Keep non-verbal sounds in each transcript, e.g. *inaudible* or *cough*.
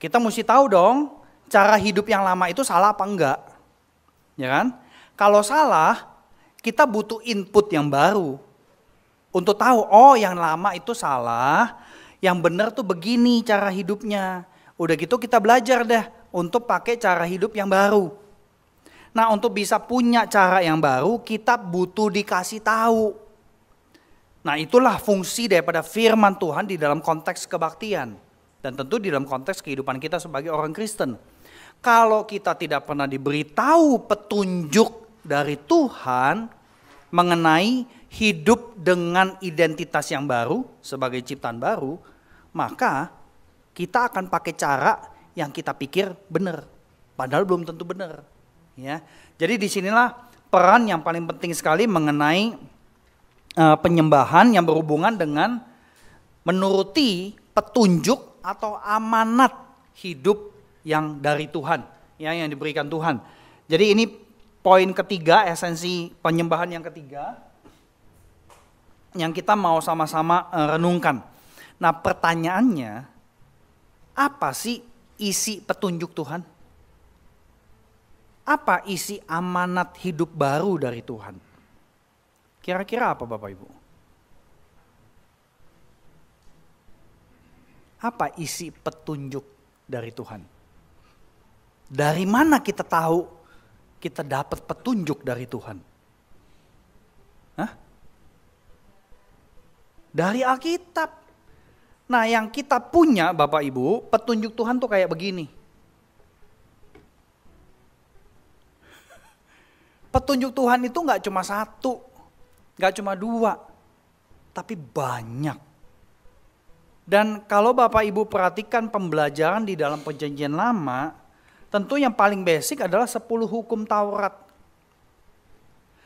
Kita mesti tahu dong cara hidup yang lama itu salah apa enggak. Ya kan? Kalau salah, kita butuh input yang baru. Untuk tahu, oh yang lama itu salah, yang benar tuh begini cara hidupnya. Udah gitu kita belajar deh untuk pakai cara hidup yang baru. Nah untuk bisa punya cara yang baru, kita butuh dikasih tahu. Nah itulah fungsi daripada firman Tuhan di dalam konteks kebaktian. Dan tentu di dalam konteks kehidupan kita sebagai orang Kristen. Kalau kita tidak pernah diberitahu petunjuk dari Tuhan mengenai hidup dengan identitas yang baru sebagai ciptaan baru, maka kita akan pakai cara yang kita pikir benar, padahal belum tentu benar. Ya, jadi disinilah peran yang paling penting sekali mengenai uh, penyembahan yang berhubungan dengan menuruti petunjuk atau amanat hidup yang dari Tuhan, ya yang diberikan Tuhan. Jadi ini poin ketiga, esensi penyembahan yang ketiga yang kita mau sama-sama eh, renungkan. Nah, pertanyaannya apa sih isi petunjuk Tuhan? Apa isi amanat hidup baru dari Tuhan? Kira-kira apa Bapak Ibu? apa isi petunjuk dari Tuhan? Dari mana kita tahu kita dapat petunjuk dari Tuhan? Hah? Dari Alkitab. Nah yang kita punya Bapak Ibu, petunjuk Tuhan tuh kayak begini. Petunjuk Tuhan itu nggak cuma satu, nggak cuma dua, tapi banyak. Dan kalau Bapak Ibu perhatikan pembelajaran di dalam perjanjian lama, tentu yang paling basic adalah 10 hukum Taurat.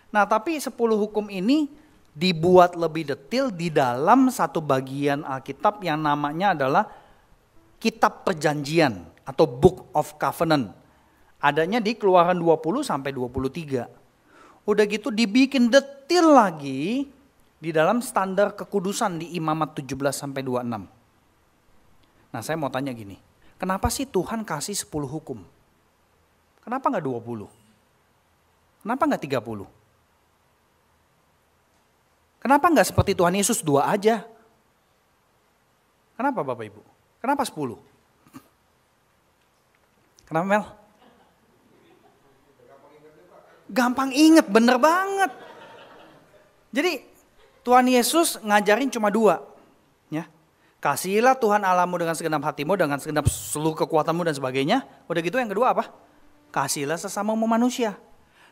Nah tapi 10 hukum ini dibuat lebih detail di dalam satu bagian Alkitab yang namanya adalah Kitab Perjanjian atau Book of Covenant. Adanya di keluaran 20 sampai 23. Udah gitu dibikin detil lagi di dalam standar kekudusan di Imamat 17 sampai 26. Nah, saya mau tanya gini. Kenapa sih Tuhan kasih 10 hukum? Kenapa nggak 20? Kenapa nggak 30? Kenapa nggak seperti Tuhan Yesus dua aja? Kenapa Bapak Ibu? Kenapa 10? Kenapa Mel? Gampang inget, bener banget. Jadi Tuhan Yesus ngajarin cuma dua. Ya. Kasihilah Tuhan Allahmu dengan segenap hatimu, dengan segenap seluruh kekuatanmu dan sebagainya. Udah gitu yang kedua apa? Kasihilah sesama manusia.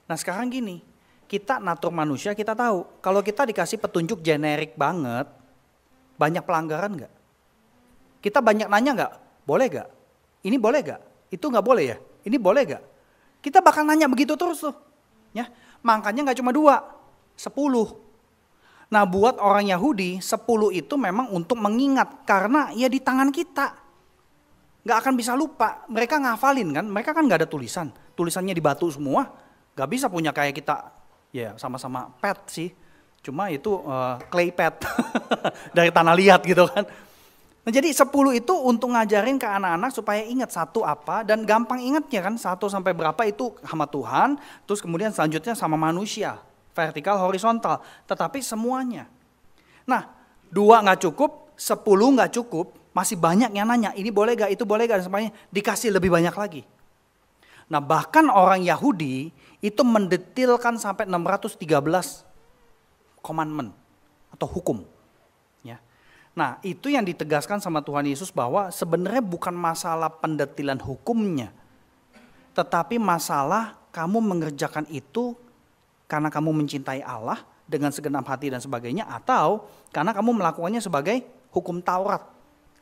Nah sekarang gini, kita natur manusia kita tahu. Kalau kita dikasih petunjuk generik banget, banyak pelanggaran nggak? Kita banyak nanya nggak? Boleh nggak? Ini boleh nggak? Itu nggak boleh ya? Ini boleh nggak? Kita bakal nanya begitu terus tuh. Ya, makanya nggak cuma dua, sepuluh. Nah buat orang Yahudi sepuluh itu memang untuk mengingat karena ya di tangan kita. Gak akan bisa lupa. Mereka ngafalin kan, mereka kan gak ada tulisan. Tulisannya di batu semua. Gak bisa punya kayak kita. Ya sama-sama pet sih. Cuma itu uh, clay pet *laughs* dari tanah liat gitu kan. Nah, jadi 10 itu untuk ngajarin ke anak-anak supaya ingat satu apa dan gampang ingatnya kan satu sampai berapa itu sama Tuhan, terus kemudian selanjutnya sama manusia vertikal, horizontal, tetapi semuanya. Nah, dua nggak cukup, sepuluh nggak cukup, masih banyak yang nanya, ini boleh gak, itu boleh gak, dan sebagainya, dikasih lebih banyak lagi. Nah bahkan orang Yahudi itu mendetilkan sampai 613 commandment atau hukum. Ya. Nah itu yang ditegaskan sama Tuhan Yesus bahwa sebenarnya bukan masalah pendetilan hukumnya. Tetapi masalah kamu mengerjakan itu karena kamu mencintai Allah dengan segenap hati dan sebagainya atau karena kamu melakukannya sebagai hukum Taurat,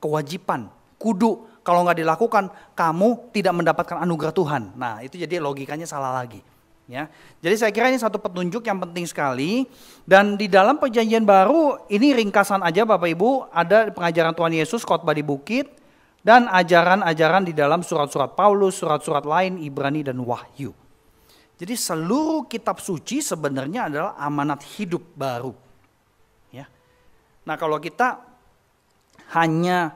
kewajiban, kudu. Kalau nggak dilakukan, kamu tidak mendapatkan anugerah Tuhan. Nah, itu jadi logikanya salah lagi. Ya, jadi saya kira ini satu petunjuk yang penting sekali. Dan di dalam perjanjian baru ini ringkasan aja Bapak Ibu ada pengajaran Tuhan Yesus khotbah di bukit dan ajaran-ajaran di dalam surat-surat Paulus, surat-surat lain, Ibrani dan Wahyu. Jadi seluruh kitab suci sebenarnya adalah amanat hidup baru. Ya. Nah kalau kita hanya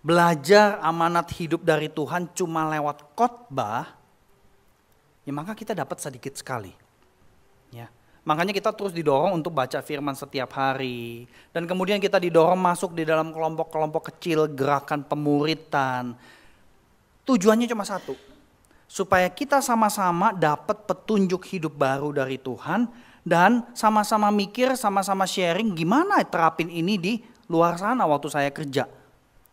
belajar amanat hidup dari Tuhan cuma lewat khotbah, ya maka kita dapat sedikit sekali. Ya. Makanya kita terus didorong untuk baca firman setiap hari. Dan kemudian kita didorong masuk di dalam kelompok-kelompok kecil, gerakan pemuritan. Tujuannya cuma satu, supaya kita sama-sama dapat petunjuk hidup baru dari Tuhan dan sama-sama mikir, sama-sama sharing gimana terapin ini di luar sana waktu saya kerja.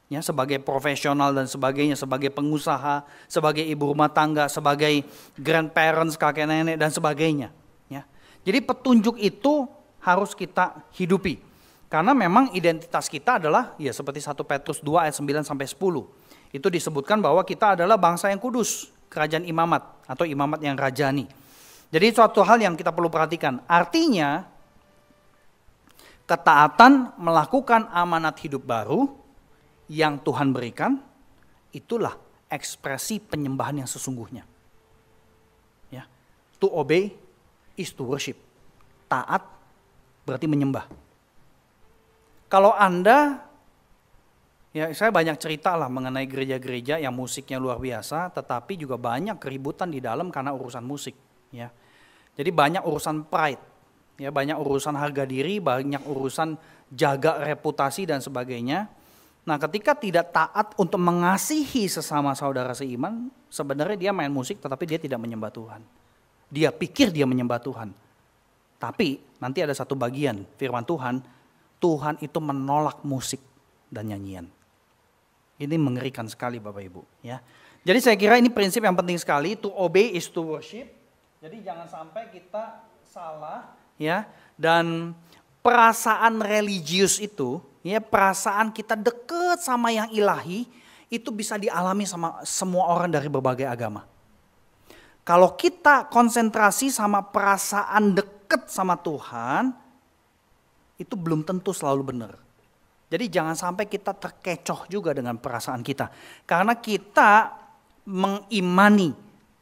Ya, sebagai profesional dan sebagainya, sebagai pengusaha, sebagai ibu rumah tangga, sebagai grandparents, kakek nenek dan sebagainya. Ya. Jadi petunjuk itu harus kita hidupi. Karena memang identitas kita adalah ya seperti 1 Petrus 2 ayat 9 sampai 10. Itu disebutkan bahwa kita adalah bangsa yang kudus, kerajaan imamat atau imamat yang rajani. Jadi suatu hal yang kita perlu perhatikan. Artinya ketaatan melakukan amanat hidup baru yang Tuhan berikan itulah ekspresi penyembahan yang sesungguhnya. Ya. To obey is to worship. Taat berarti menyembah. Kalau Anda Ya, saya banyak cerita lah mengenai gereja-gereja yang musiknya luar biasa, tetapi juga banyak keributan di dalam karena urusan musik. Ya, jadi banyak urusan pride, ya banyak urusan harga diri, banyak urusan jaga reputasi dan sebagainya. Nah, ketika tidak taat untuk mengasihi sesama saudara seiman, sebenarnya dia main musik tetapi dia tidak menyembah Tuhan. Dia pikir dia menyembah Tuhan. Tapi nanti ada satu bagian firman Tuhan, Tuhan itu menolak musik dan nyanyian. Ini mengerikan sekali Bapak Ibu ya. Jadi saya kira ini prinsip yang penting sekali to obey is to worship. Jadi jangan sampai kita salah ya dan perasaan religius itu ya perasaan kita dekat sama yang ilahi itu bisa dialami sama semua orang dari berbagai agama. Kalau kita konsentrasi sama perasaan dekat sama Tuhan, itu belum tentu selalu benar. Jadi jangan sampai kita terkecoh juga dengan perasaan kita. Karena kita mengimani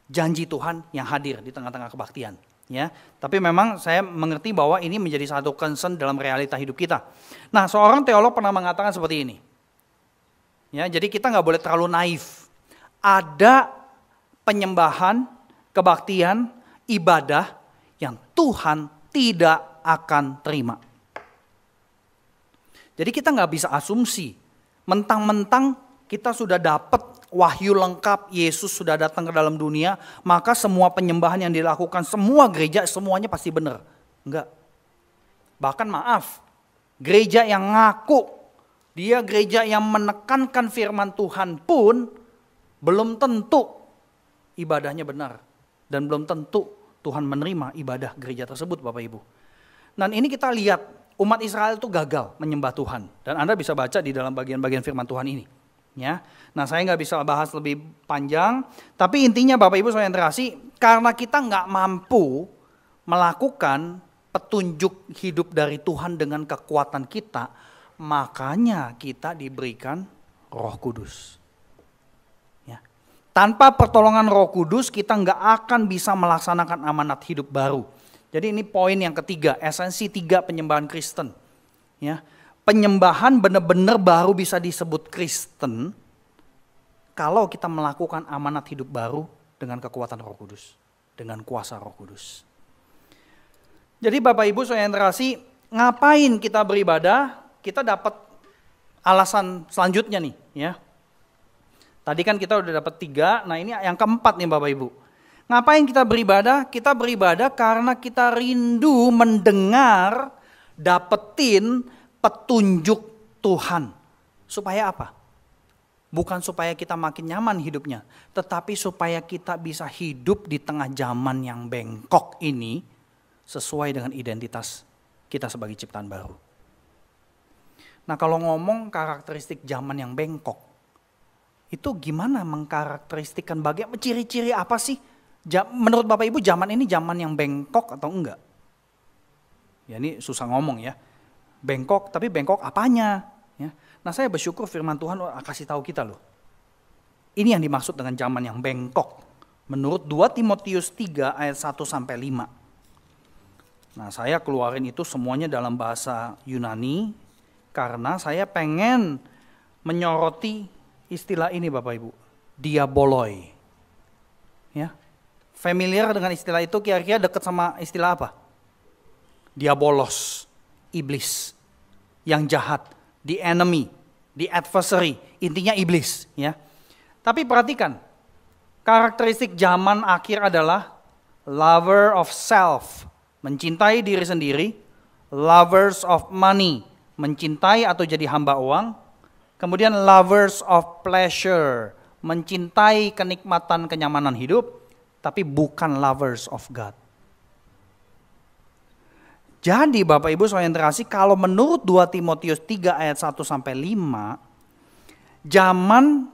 janji Tuhan yang hadir di tengah-tengah kebaktian. Ya, tapi memang saya mengerti bahwa ini menjadi satu concern dalam realita hidup kita. Nah, seorang teolog pernah mengatakan seperti ini. Ya, jadi kita nggak boleh terlalu naif. Ada penyembahan, kebaktian, ibadah yang Tuhan tidak akan terima. Jadi kita nggak bisa asumsi. Mentang-mentang kita sudah dapat wahyu lengkap, Yesus sudah datang ke dalam dunia, maka semua penyembahan yang dilakukan, semua gereja, semuanya pasti benar. Enggak. Bahkan maaf, gereja yang ngaku, dia gereja yang menekankan firman Tuhan pun, belum tentu ibadahnya benar. Dan belum tentu Tuhan menerima ibadah gereja tersebut Bapak Ibu. Dan ini kita lihat umat Israel itu gagal menyembah Tuhan. Dan Anda bisa baca di dalam bagian-bagian firman Tuhan ini. Ya. Nah saya nggak bisa bahas lebih panjang, tapi intinya Bapak Ibu terima terasi, karena kita nggak mampu melakukan petunjuk hidup dari Tuhan dengan kekuatan kita, makanya kita diberikan roh kudus. Ya. Tanpa pertolongan roh kudus kita nggak akan bisa melaksanakan amanat hidup baru jadi ini poin yang ketiga, esensi tiga penyembahan Kristen. Ya, penyembahan benar-benar baru bisa disebut Kristen kalau kita melakukan amanat hidup baru dengan kekuatan Roh Kudus, dengan kuasa Roh Kudus. Jadi Bapak Ibu saya generasi, ngapain kita beribadah? Kita dapat alasan selanjutnya nih, ya. Tadi kan kita udah dapat tiga, nah ini yang keempat nih Bapak Ibu Ngapain kita beribadah? Kita beribadah karena kita rindu mendengar, dapetin petunjuk Tuhan. Supaya apa? Bukan supaya kita makin nyaman hidupnya, tetapi supaya kita bisa hidup di tengah zaman yang bengkok ini sesuai dengan identitas kita sebagai ciptaan baru. Nah, kalau ngomong karakteristik zaman yang bengkok, itu gimana mengkarakteristikkan bagaimana ciri-ciri apa sih menurut Bapak Ibu zaman ini zaman yang bengkok atau enggak? Ya ini susah ngomong ya. Bengkok, tapi bengkok apanya? Ya. Nah saya bersyukur firman Tuhan oh, kasih tahu kita loh. Ini yang dimaksud dengan zaman yang bengkok. Menurut 2 Timotius 3 ayat 1 sampai 5. Nah saya keluarin itu semuanya dalam bahasa Yunani karena saya pengen menyoroti istilah ini Bapak Ibu. Diaboloi. Ya, familiar dengan istilah itu kira-kira dekat sama istilah apa? Diabolos, iblis, yang jahat, the enemy, the adversary, intinya iblis ya. Tapi perhatikan, karakteristik zaman akhir adalah lover of self, mencintai diri sendiri, lovers of money, mencintai atau jadi hamba uang, kemudian lovers of pleasure, mencintai kenikmatan kenyamanan hidup, tapi bukan lovers of God. Jadi Bapak Ibu soal yang terasih kalau menurut 2 Timotius 3 ayat 1 sampai 5 zaman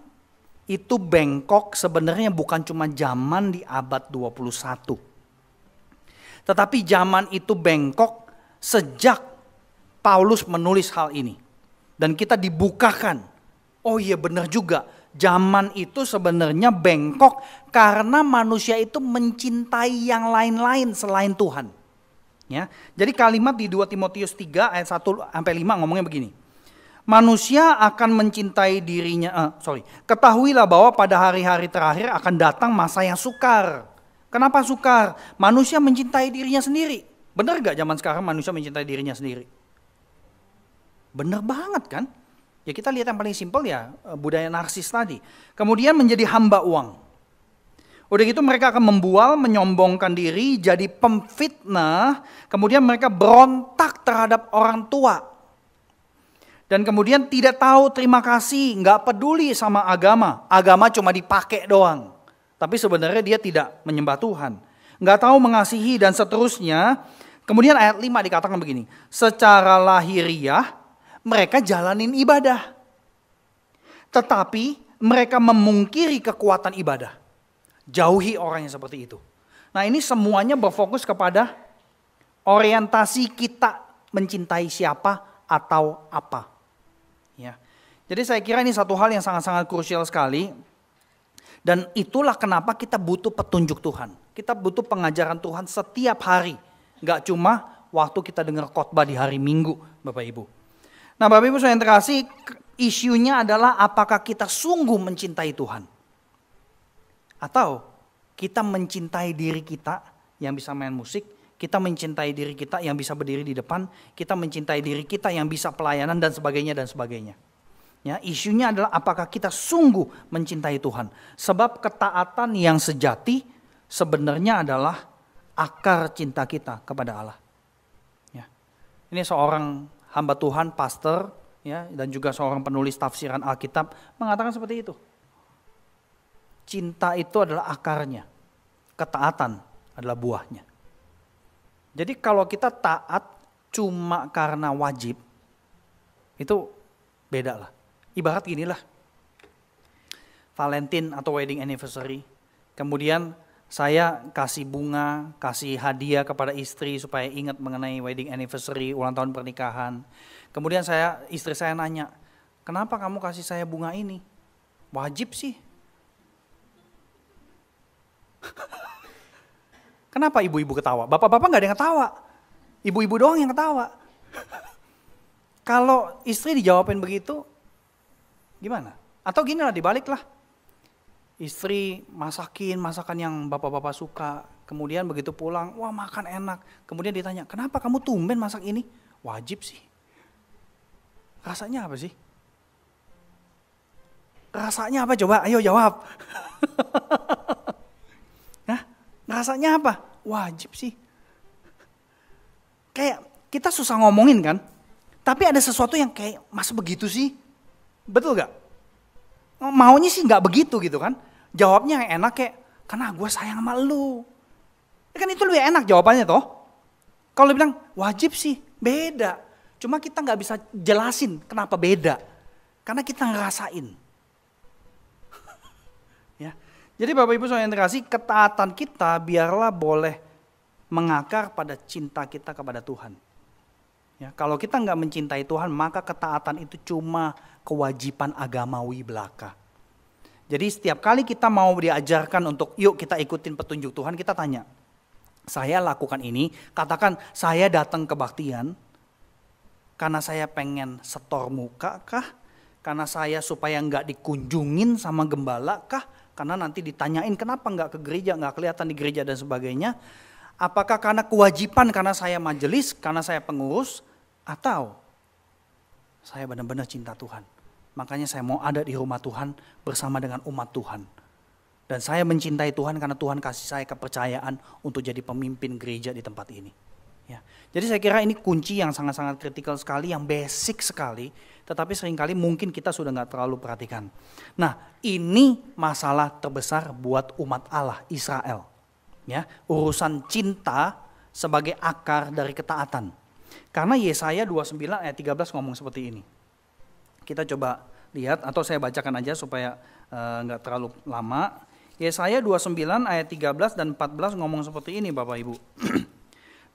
itu bengkok sebenarnya bukan cuma zaman di abad 21. Tetapi zaman itu bengkok sejak Paulus menulis hal ini. Dan kita dibukakan. Oh iya benar juga zaman itu sebenarnya bengkok karena manusia itu mencintai yang lain-lain selain Tuhan. Ya. Jadi kalimat di 2 Timotius 3 ayat 1 sampai 5 ngomongnya begini. Manusia akan mencintai dirinya, uh, sorry, ketahuilah bahwa pada hari-hari terakhir akan datang masa yang sukar. Kenapa sukar? Manusia mencintai dirinya sendiri. Benar gak zaman sekarang manusia mencintai dirinya sendiri? Benar banget kan? Ya kita lihat yang paling simpel ya eh, budaya narsis tadi. Kemudian menjadi hamba uang. Udah gitu mereka akan membual, menyombongkan diri, jadi pemfitnah. Kemudian mereka berontak terhadap orang tua. Dan kemudian tidak tahu terima kasih, nggak peduli sama agama. Agama cuma dipakai doang. Tapi sebenarnya dia tidak menyembah Tuhan. Nggak tahu mengasihi dan seterusnya. Kemudian ayat 5 dikatakan begini. Secara lahiriah mereka jalanin ibadah. Tetapi mereka memungkiri kekuatan ibadah. Jauhi orang yang seperti itu. Nah ini semuanya berfokus kepada orientasi kita mencintai siapa atau apa. Ya. Jadi saya kira ini satu hal yang sangat-sangat krusial sekali. Dan itulah kenapa kita butuh petunjuk Tuhan. Kita butuh pengajaran Tuhan setiap hari. Gak cuma waktu kita dengar khotbah di hari Minggu, Bapak Ibu. Nah Bapak Ibu yang terkasih, isunya adalah apakah kita sungguh mencintai Tuhan? Atau kita mencintai diri kita yang bisa main musik, kita mencintai diri kita yang bisa berdiri di depan, kita mencintai diri kita yang bisa pelayanan dan sebagainya dan sebagainya. Ya, isunya adalah apakah kita sungguh mencintai Tuhan. Sebab ketaatan yang sejati sebenarnya adalah akar cinta kita kepada Allah. Ya. Ini seorang hamba Tuhan, pastor, ya, dan juga seorang penulis tafsiran Alkitab mengatakan seperti itu. Cinta itu adalah akarnya, ketaatan adalah buahnya. Jadi kalau kita taat cuma karena wajib, itu beda lah. Ibarat ginilah, Valentine atau wedding anniversary, kemudian saya kasih bunga, kasih hadiah kepada istri supaya ingat mengenai wedding anniversary, ulang tahun pernikahan. Kemudian saya istri saya nanya, "Kenapa kamu kasih saya bunga ini?" Wajib sih. *laughs* Kenapa ibu-ibu ketawa? Bapak-bapak nggak ada yang ketawa. Ibu-ibu doang yang ketawa. Kalau istri dijawabin begitu, gimana? Atau gini lah, dibalik lah istri masakin masakan yang bapak-bapak suka. Kemudian begitu pulang, wah makan enak. Kemudian ditanya, kenapa kamu tumben masak ini? Wajib sih. Rasanya apa sih? Rasanya apa coba? Ayo jawab. nah, *laughs* rasanya apa? Wajib sih. Kayak kita susah ngomongin kan? Tapi ada sesuatu yang kayak masa begitu sih? Betul gak? Oh, maunya sih nggak begitu gitu kan. Jawabnya yang enak kayak, karena gue sayang sama lu. Ya kan itu lebih enak jawabannya toh. Kalau bilang wajib sih, beda. Cuma kita nggak bisa jelasin kenapa beda. Karena kita ngerasain. *laughs* ya. Jadi Bapak Ibu soalnya yang terkasih, ketaatan kita biarlah boleh mengakar pada cinta kita kepada Tuhan. Ya, kalau kita nggak mencintai Tuhan, maka ketaatan itu cuma kewajiban agamawi belaka. Jadi setiap kali kita mau diajarkan untuk yuk kita ikutin petunjuk Tuhan, kita tanya. Saya lakukan ini, katakan saya datang kebaktian karena saya pengen setor muka kah? Karena saya supaya nggak dikunjungin sama gembala kah? Karena nanti ditanyain kenapa nggak ke gereja, nggak kelihatan di gereja dan sebagainya Apakah karena kewajiban karena saya majelis, karena saya pengurus atau saya benar-benar cinta Tuhan. Makanya saya mau ada di rumah Tuhan bersama dengan umat Tuhan. Dan saya mencintai Tuhan karena Tuhan kasih saya kepercayaan untuk jadi pemimpin gereja di tempat ini. Ya. Jadi saya kira ini kunci yang sangat-sangat kritikal sekali, yang basic sekali, tetapi seringkali mungkin kita sudah nggak terlalu perhatikan. Nah ini masalah terbesar buat umat Allah Israel ya urusan cinta sebagai akar dari ketaatan. Karena Yesaya 29 ayat 13 ngomong seperti ini. Kita coba lihat atau saya bacakan aja supaya eh, nggak uh, terlalu lama. Yesaya 29 ayat 13 dan 14 ngomong seperti ini Bapak Ibu. *clears throat*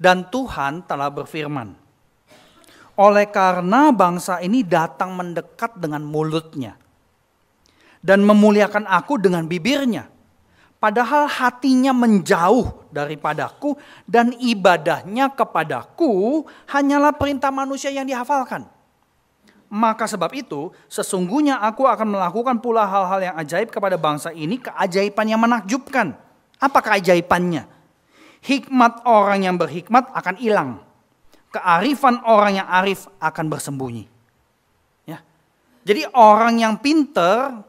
dan Tuhan telah berfirman, oleh karena bangsa ini datang mendekat dengan mulutnya dan memuliakan aku dengan bibirnya Padahal hatinya menjauh daripadaku dan ibadahnya kepadaku hanyalah perintah manusia yang dihafalkan. Maka sebab itu sesungguhnya aku akan melakukan pula hal-hal yang ajaib kepada bangsa ini keajaiban yang menakjubkan. Apa keajaibannya? Hikmat orang yang berhikmat akan hilang. Kearifan orang yang arif akan bersembunyi. Ya. Jadi orang yang pinter,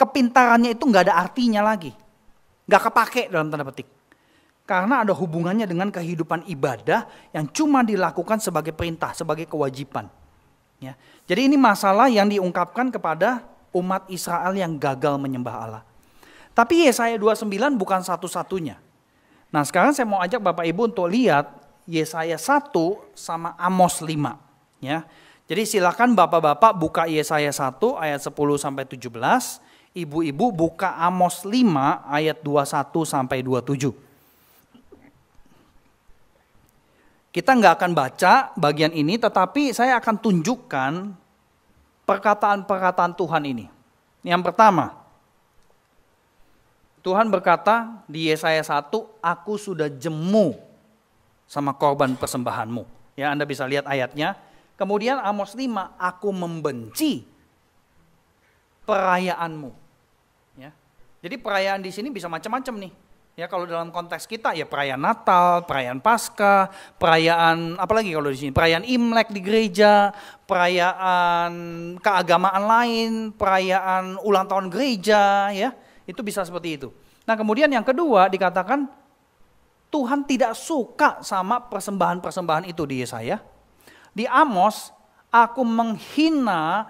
kepintarannya itu nggak ada artinya lagi nggak kepake dalam tanda petik. Karena ada hubungannya dengan kehidupan ibadah yang cuma dilakukan sebagai perintah, sebagai kewajiban. Ya. Jadi ini masalah yang diungkapkan kepada umat Israel yang gagal menyembah Allah. Tapi Yesaya 29 bukan satu-satunya. Nah sekarang saya mau ajak Bapak Ibu untuk lihat Yesaya 1 sama Amos 5. Ya. Jadi silakan Bapak-Bapak buka Yesaya 1 ayat 10 sampai 17 Ibu-ibu buka Amos 5 ayat 21 sampai 27. Kita nggak akan baca bagian ini tetapi saya akan tunjukkan perkataan-perkataan Tuhan ini. Yang pertama, Tuhan berkata di Yesaya 1, aku sudah jemu sama korban persembahanmu. Ya Anda bisa lihat ayatnya. Kemudian Amos 5, aku membenci perayaanmu. Jadi perayaan di sini bisa macam-macam nih. Ya kalau dalam konteks kita ya perayaan Natal, perayaan Pasca, perayaan apalagi kalau di sini perayaan Imlek di gereja, perayaan keagamaan lain, perayaan ulang tahun gereja ya. Itu bisa seperti itu. Nah, kemudian yang kedua dikatakan Tuhan tidak suka sama persembahan-persembahan itu di Yesaya. Di Amos, aku menghina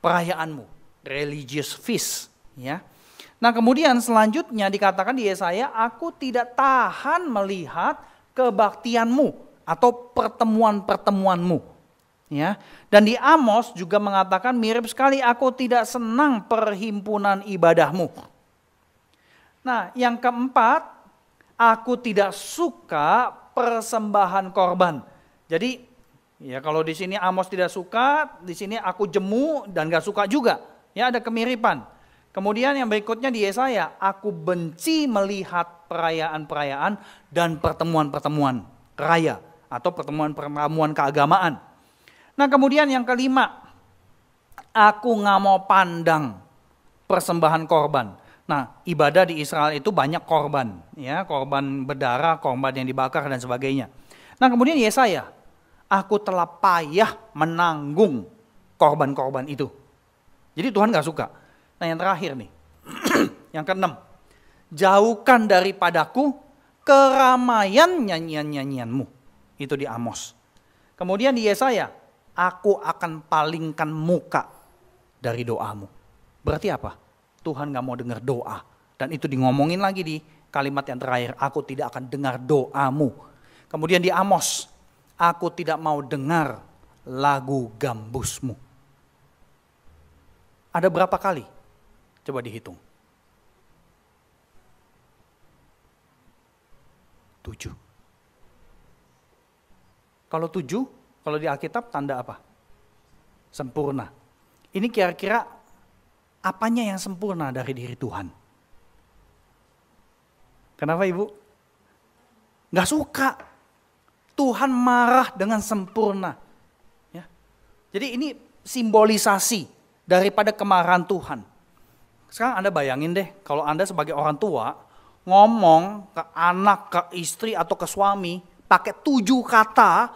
perayaanmu, religious feast, ya. Nah kemudian selanjutnya dikatakan di Yesaya, aku tidak tahan melihat kebaktianmu atau pertemuan-pertemuanmu. Ya, dan di Amos juga mengatakan mirip sekali aku tidak senang perhimpunan ibadahmu. Nah, yang keempat, aku tidak suka persembahan korban. Jadi, ya kalau di sini Amos tidak suka, di sini aku jemu dan gak suka juga. Ya ada kemiripan. Kemudian yang berikutnya di Yesaya, aku benci melihat perayaan-perayaan dan pertemuan-pertemuan raya atau pertemuan-pertemuan keagamaan. Nah kemudian yang kelima, aku nggak mau pandang persembahan korban. Nah, ibadah di Israel itu banyak korban, ya, korban berdarah, korban yang dibakar dan sebagainya. Nah, kemudian Yesaya, aku telah payah menanggung korban-korban itu. Jadi Tuhan nggak suka. Nah yang terakhir nih, *clears throat* yang keenam. Jauhkan daripadaku keramaian nyanyian-nyanyianmu. Itu di Amos. Kemudian di Yesaya, aku akan palingkan muka dari doamu. Berarti apa? Tuhan gak mau dengar doa. Dan itu di ngomongin lagi di kalimat yang terakhir, aku tidak akan dengar doamu. Kemudian di Amos, aku tidak mau dengar lagu gambusmu. Ada berapa kali Coba dihitung. Tujuh. Kalau tujuh, kalau di Alkitab tanda apa? Sempurna. Ini kira-kira apanya yang sempurna dari diri Tuhan? Kenapa ibu? Gak suka. Tuhan marah dengan sempurna. Ya. Jadi ini simbolisasi daripada kemarahan Tuhan. Sekarang Anda bayangin deh, kalau Anda sebagai orang tua, ngomong ke anak, ke istri, atau ke suami, pakai tujuh kata,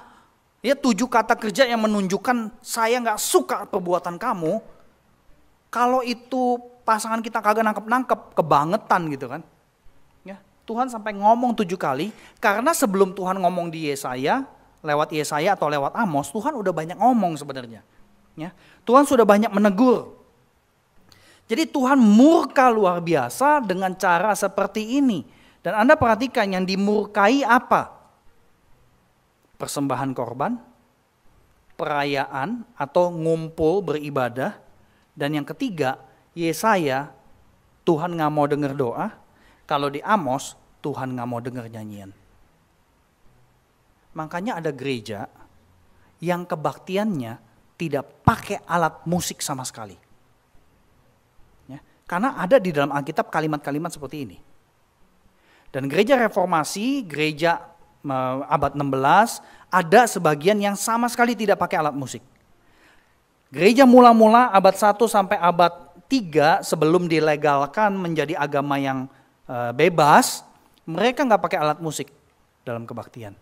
ya tujuh kata kerja yang menunjukkan saya nggak suka perbuatan kamu, kalau itu pasangan kita kagak nangkep-nangkep, kebangetan gitu kan. Ya, Tuhan sampai ngomong tujuh kali, karena sebelum Tuhan ngomong di Yesaya, lewat Yesaya atau lewat Amos, Tuhan udah banyak ngomong sebenarnya. Ya, Tuhan sudah banyak menegur jadi Tuhan murka luar biasa dengan cara seperti ini. Dan Anda perhatikan yang dimurkai apa? Persembahan korban, perayaan atau ngumpul beribadah. Dan yang ketiga, Yesaya, Tuhan nggak mau dengar doa. Kalau di Amos, Tuhan nggak mau dengar nyanyian. Makanya ada gereja yang kebaktiannya tidak pakai alat musik sama sekali. Karena ada di dalam Alkitab kalimat-kalimat seperti ini. Dan gereja reformasi, gereja abad 16, ada sebagian yang sama sekali tidak pakai alat musik. Gereja mula-mula abad 1 sampai abad 3 sebelum dilegalkan menjadi agama yang e, bebas, mereka nggak pakai alat musik dalam kebaktian.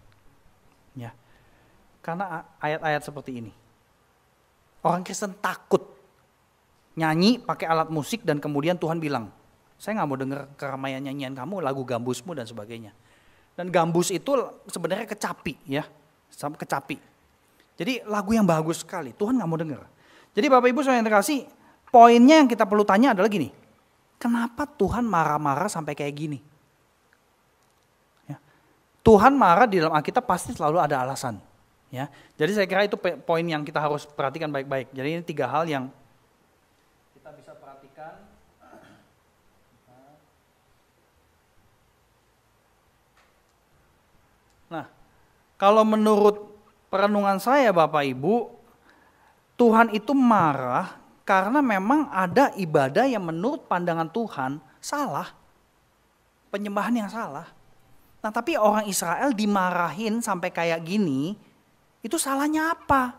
Ya. Karena ayat-ayat seperti ini. Orang Kristen takut nyanyi pakai alat musik dan kemudian Tuhan bilang, saya nggak mau dengar keramaian nyanyian kamu, lagu gambusmu dan sebagainya. Dan gambus itu sebenarnya kecapi ya, kecapi. Jadi lagu yang bagus sekali, Tuhan nggak mau dengar Jadi Bapak Ibu saya yang terkasih, poinnya yang kita perlu tanya adalah gini, kenapa Tuhan marah-marah sampai kayak gini? Ya. Tuhan marah di dalam Alkitab pasti selalu ada alasan. Ya, jadi saya kira itu poin yang kita harus perhatikan baik-baik. Jadi ini tiga hal yang bisa perhatikan Nah, kalau menurut perenungan saya Bapak Ibu, Tuhan itu marah karena memang ada ibadah yang menurut pandangan Tuhan salah. Penyembahan yang salah. Nah, tapi orang Israel dimarahin sampai kayak gini, itu salahnya apa?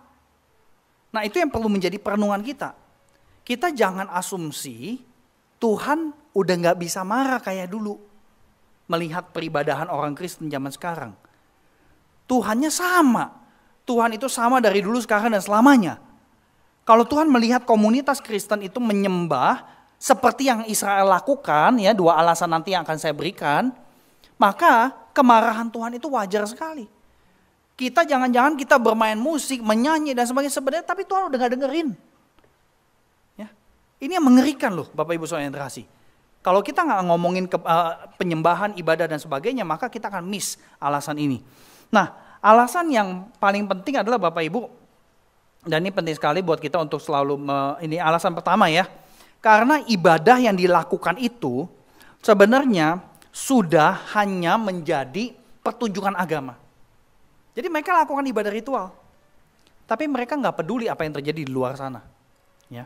Nah, itu yang perlu menjadi perenungan kita kita jangan asumsi Tuhan udah nggak bisa marah kayak dulu melihat peribadahan orang Kristen zaman sekarang. Tuhannya sama. Tuhan itu sama dari dulu, sekarang, dan selamanya. Kalau Tuhan melihat komunitas Kristen itu menyembah seperti yang Israel lakukan, ya dua alasan nanti yang akan saya berikan, maka kemarahan Tuhan itu wajar sekali. Kita jangan-jangan kita bermain musik, menyanyi dan sebagainya sebenarnya, tapi Tuhan udah gak dengerin. Ini yang mengerikan loh Bapak Ibu Saudara yang terkasih. Kalau kita nggak ngomongin ke, uh, penyembahan, ibadah dan sebagainya, maka kita akan miss alasan ini. Nah, alasan yang paling penting adalah Bapak Ibu, dan ini penting sekali buat kita untuk selalu me, ini alasan pertama ya, karena ibadah yang dilakukan itu sebenarnya sudah hanya menjadi pertunjukan agama. Jadi mereka lakukan ibadah ritual, tapi mereka nggak peduli apa yang terjadi di luar sana. Ya.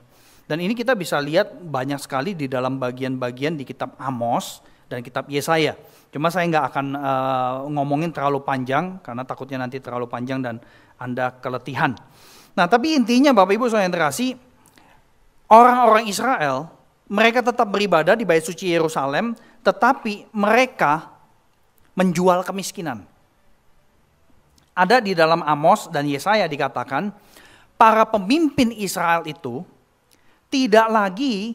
Dan ini kita bisa lihat banyak sekali di dalam bagian-bagian di kitab Amos dan kitab Yesaya. Cuma saya nggak akan uh, ngomongin terlalu panjang karena takutnya nanti terlalu panjang dan Anda keletihan. Nah tapi intinya Bapak Ibu saudara yang orang-orang Israel mereka tetap beribadah di bait suci Yerusalem, tetapi mereka menjual kemiskinan. Ada di dalam Amos dan Yesaya dikatakan, para pemimpin Israel itu tidak lagi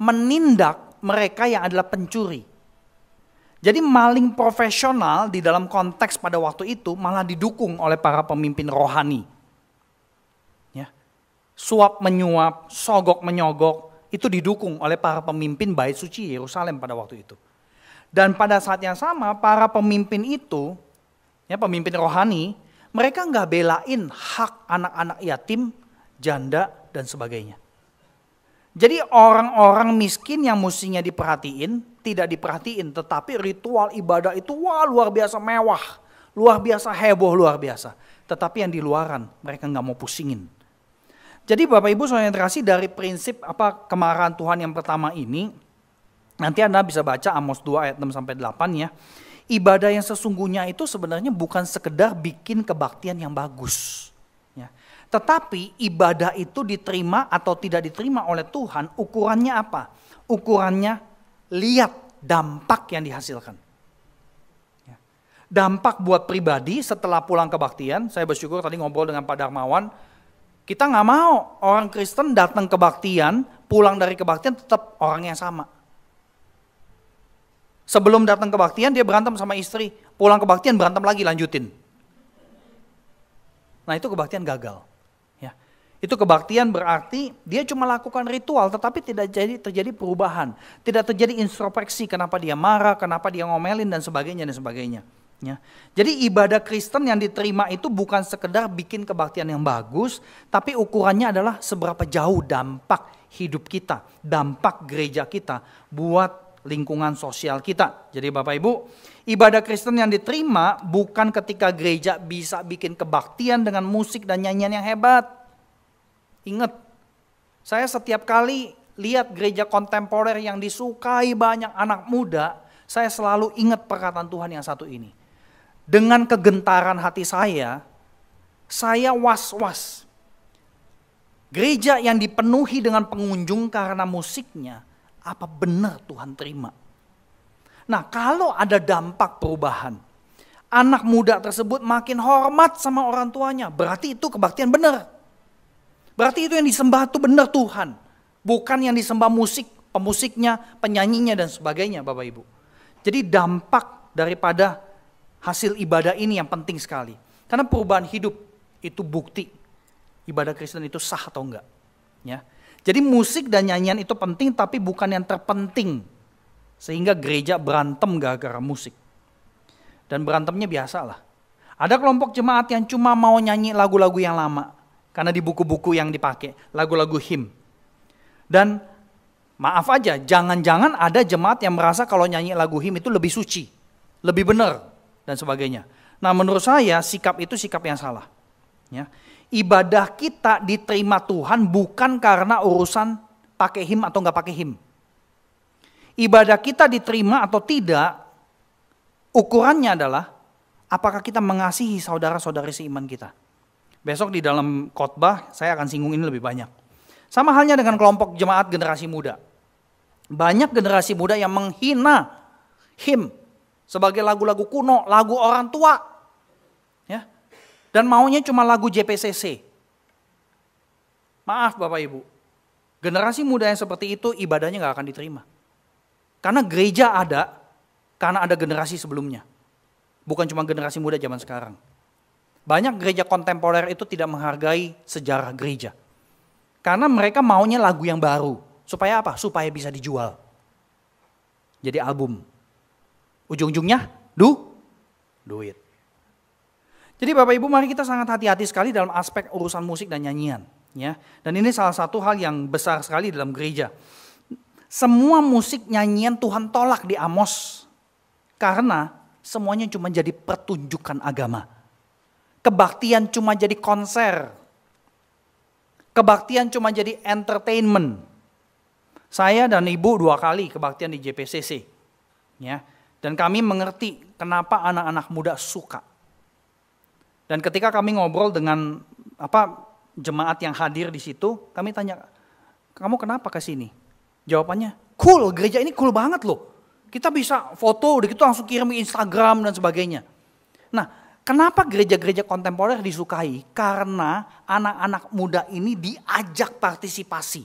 menindak mereka yang adalah pencuri. Jadi maling profesional di dalam konteks pada waktu itu malah didukung oleh para pemimpin rohani. Ya. Suap menyuap, sogok menyogok, itu didukung oleh para pemimpin bait suci Yerusalem pada waktu itu. Dan pada saat yang sama para pemimpin itu, ya pemimpin rohani, mereka nggak belain hak anak-anak yatim, janda, dan sebagainya. Jadi orang-orang miskin yang mestinya diperhatiin, tidak diperhatiin. Tetapi ritual ibadah itu wah luar biasa mewah, luar biasa heboh, luar biasa. Tetapi yang di luaran mereka nggak mau pusingin. Jadi Bapak Ibu soalnya terasi dari prinsip apa kemarahan Tuhan yang pertama ini, nanti Anda bisa baca Amos 2 ayat 6 sampai 8 ya. Ibadah yang sesungguhnya itu sebenarnya bukan sekedar bikin kebaktian yang bagus. Tetapi ibadah itu diterima atau tidak diterima oleh Tuhan ukurannya apa? Ukurannya lihat dampak yang dihasilkan. Ya. Dampak buat pribadi setelah pulang kebaktian, saya bersyukur tadi ngobrol dengan Pak Darmawan, kita nggak mau orang Kristen datang kebaktian, pulang dari kebaktian tetap orang yang sama. Sebelum datang kebaktian dia berantem sama istri, pulang kebaktian berantem lagi lanjutin. Nah itu kebaktian gagal. Itu kebaktian berarti dia cuma lakukan ritual tetapi tidak jadi terjadi perubahan, tidak terjadi introspeksi kenapa dia marah, kenapa dia ngomelin dan sebagainya dan sebagainya. Ya. Jadi ibadah Kristen yang diterima itu bukan sekedar bikin kebaktian yang bagus, tapi ukurannya adalah seberapa jauh dampak hidup kita, dampak gereja kita buat lingkungan sosial kita. Jadi Bapak Ibu, ibadah Kristen yang diterima bukan ketika gereja bisa bikin kebaktian dengan musik dan nyanyian yang hebat. Ingat, saya setiap kali lihat gereja kontemporer yang disukai banyak anak muda, saya selalu ingat perkataan Tuhan yang satu ini. Dengan kegentaran hati saya, saya was-was. Gereja yang dipenuhi dengan pengunjung karena musiknya, apa benar Tuhan terima? Nah, kalau ada dampak perubahan, anak muda tersebut makin hormat sama orang tuanya, berarti itu kebaktian benar. Berarti itu yang disembah itu benda Tuhan. Bukan yang disembah musik, pemusiknya, penyanyinya dan sebagainya Bapak Ibu. Jadi dampak daripada hasil ibadah ini yang penting sekali. Karena perubahan hidup itu bukti ibadah Kristen itu sah atau enggak. Ya. Jadi musik dan nyanyian itu penting tapi bukan yang terpenting. Sehingga gereja berantem gara-gara musik. Dan berantemnya biasa lah. Ada kelompok jemaat yang cuma mau nyanyi lagu-lagu yang lama karena di buku-buku yang dipakai, lagu-lagu him, Dan maaf aja, jangan-jangan ada jemaat yang merasa kalau nyanyi lagu him itu lebih suci, lebih benar dan sebagainya. Nah, menurut saya sikap itu sikap yang salah. Ya. Ibadah kita diterima Tuhan bukan karena urusan pakai him atau nggak pakai him. Ibadah kita diterima atau tidak, ukurannya adalah apakah kita mengasihi saudara-saudari seiman kita. Besok di dalam khotbah saya akan singgung ini lebih banyak. Sama halnya dengan kelompok jemaat generasi muda. Banyak generasi muda yang menghina him sebagai lagu-lagu kuno, lagu orang tua. Ya. Dan maunya cuma lagu JPCC. Maaf Bapak Ibu, generasi muda yang seperti itu ibadahnya nggak akan diterima. Karena gereja ada, karena ada generasi sebelumnya. Bukan cuma generasi muda zaman sekarang. Banyak gereja kontemporer itu tidak menghargai sejarah gereja. Karena mereka maunya lagu yang baru. Supaya apa? Supaya bisa dijual. Jadi album. Ujung-ujungnya du duit. Jadi Bapak Ibu mari kita sangat hati-hati sekali dalam aspek urusan musik dan nyanyian, ya. Dan ini salah satu hal yang besar sekali dalam gereja. Semua musik nyanyian Tuhan tolak di Amos karena semuanya cuma jadi pertunjukan agama. Kebaktian cuma jadi konser. Kebaktian cuma jadi entertainment. Saya dan ibu dua kali kebaktian di JPCC. Ya. Dan kami mengerti kenapa anak-anak muda suka. Dan ketika kami ngobrol dengan apa jemaat yang hadir di situ, kami tanya, "Kamu kenapa ke sini?" Jawabannya, "Cool, gereja ini cool banget loh. Kita bisa foto, udah gitu langsung kirim Instagram dan sebagainya." Nah, Kenapa gereja-gereja kontemporer disukai? Karena anak-anak muda ini diajak partisipasi.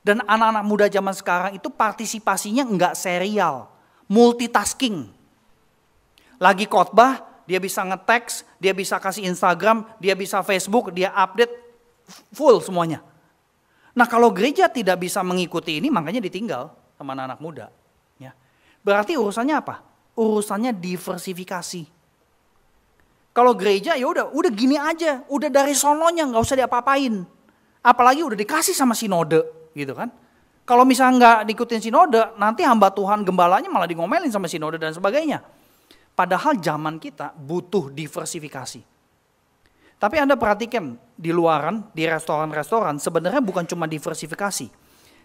Dan anak-anak muda zaman sekarang itu partisipasinya enggak serial, multitasking. Lagi khotbah, dia bisa ngeteks, dia bisa kasih Instagram, dia bisa Facebook, dia update full semuanya. Nah kalau gereja tidak bisa mengikuti ini makanya ditinggal sama anak-anak muda. Ya. Berarti urusannya apa? Urusannya diversifikasi kalau gereja ya udah udah gini aja, udah dari sononya nggak usah diapa-apain. Apalagi udah dikasih sama sinode gitu kan. Kalau misalnya nggak diikutin sinode, nanti hamba Tuhan gembalanya malah digomelin sama sinode dan sebagainya. Padahal zaman kita butuh diversifikasi. Tapi Anda perhatikan di luaran, di restoran-restoran sebenarnya bukan cuma diversifikasi.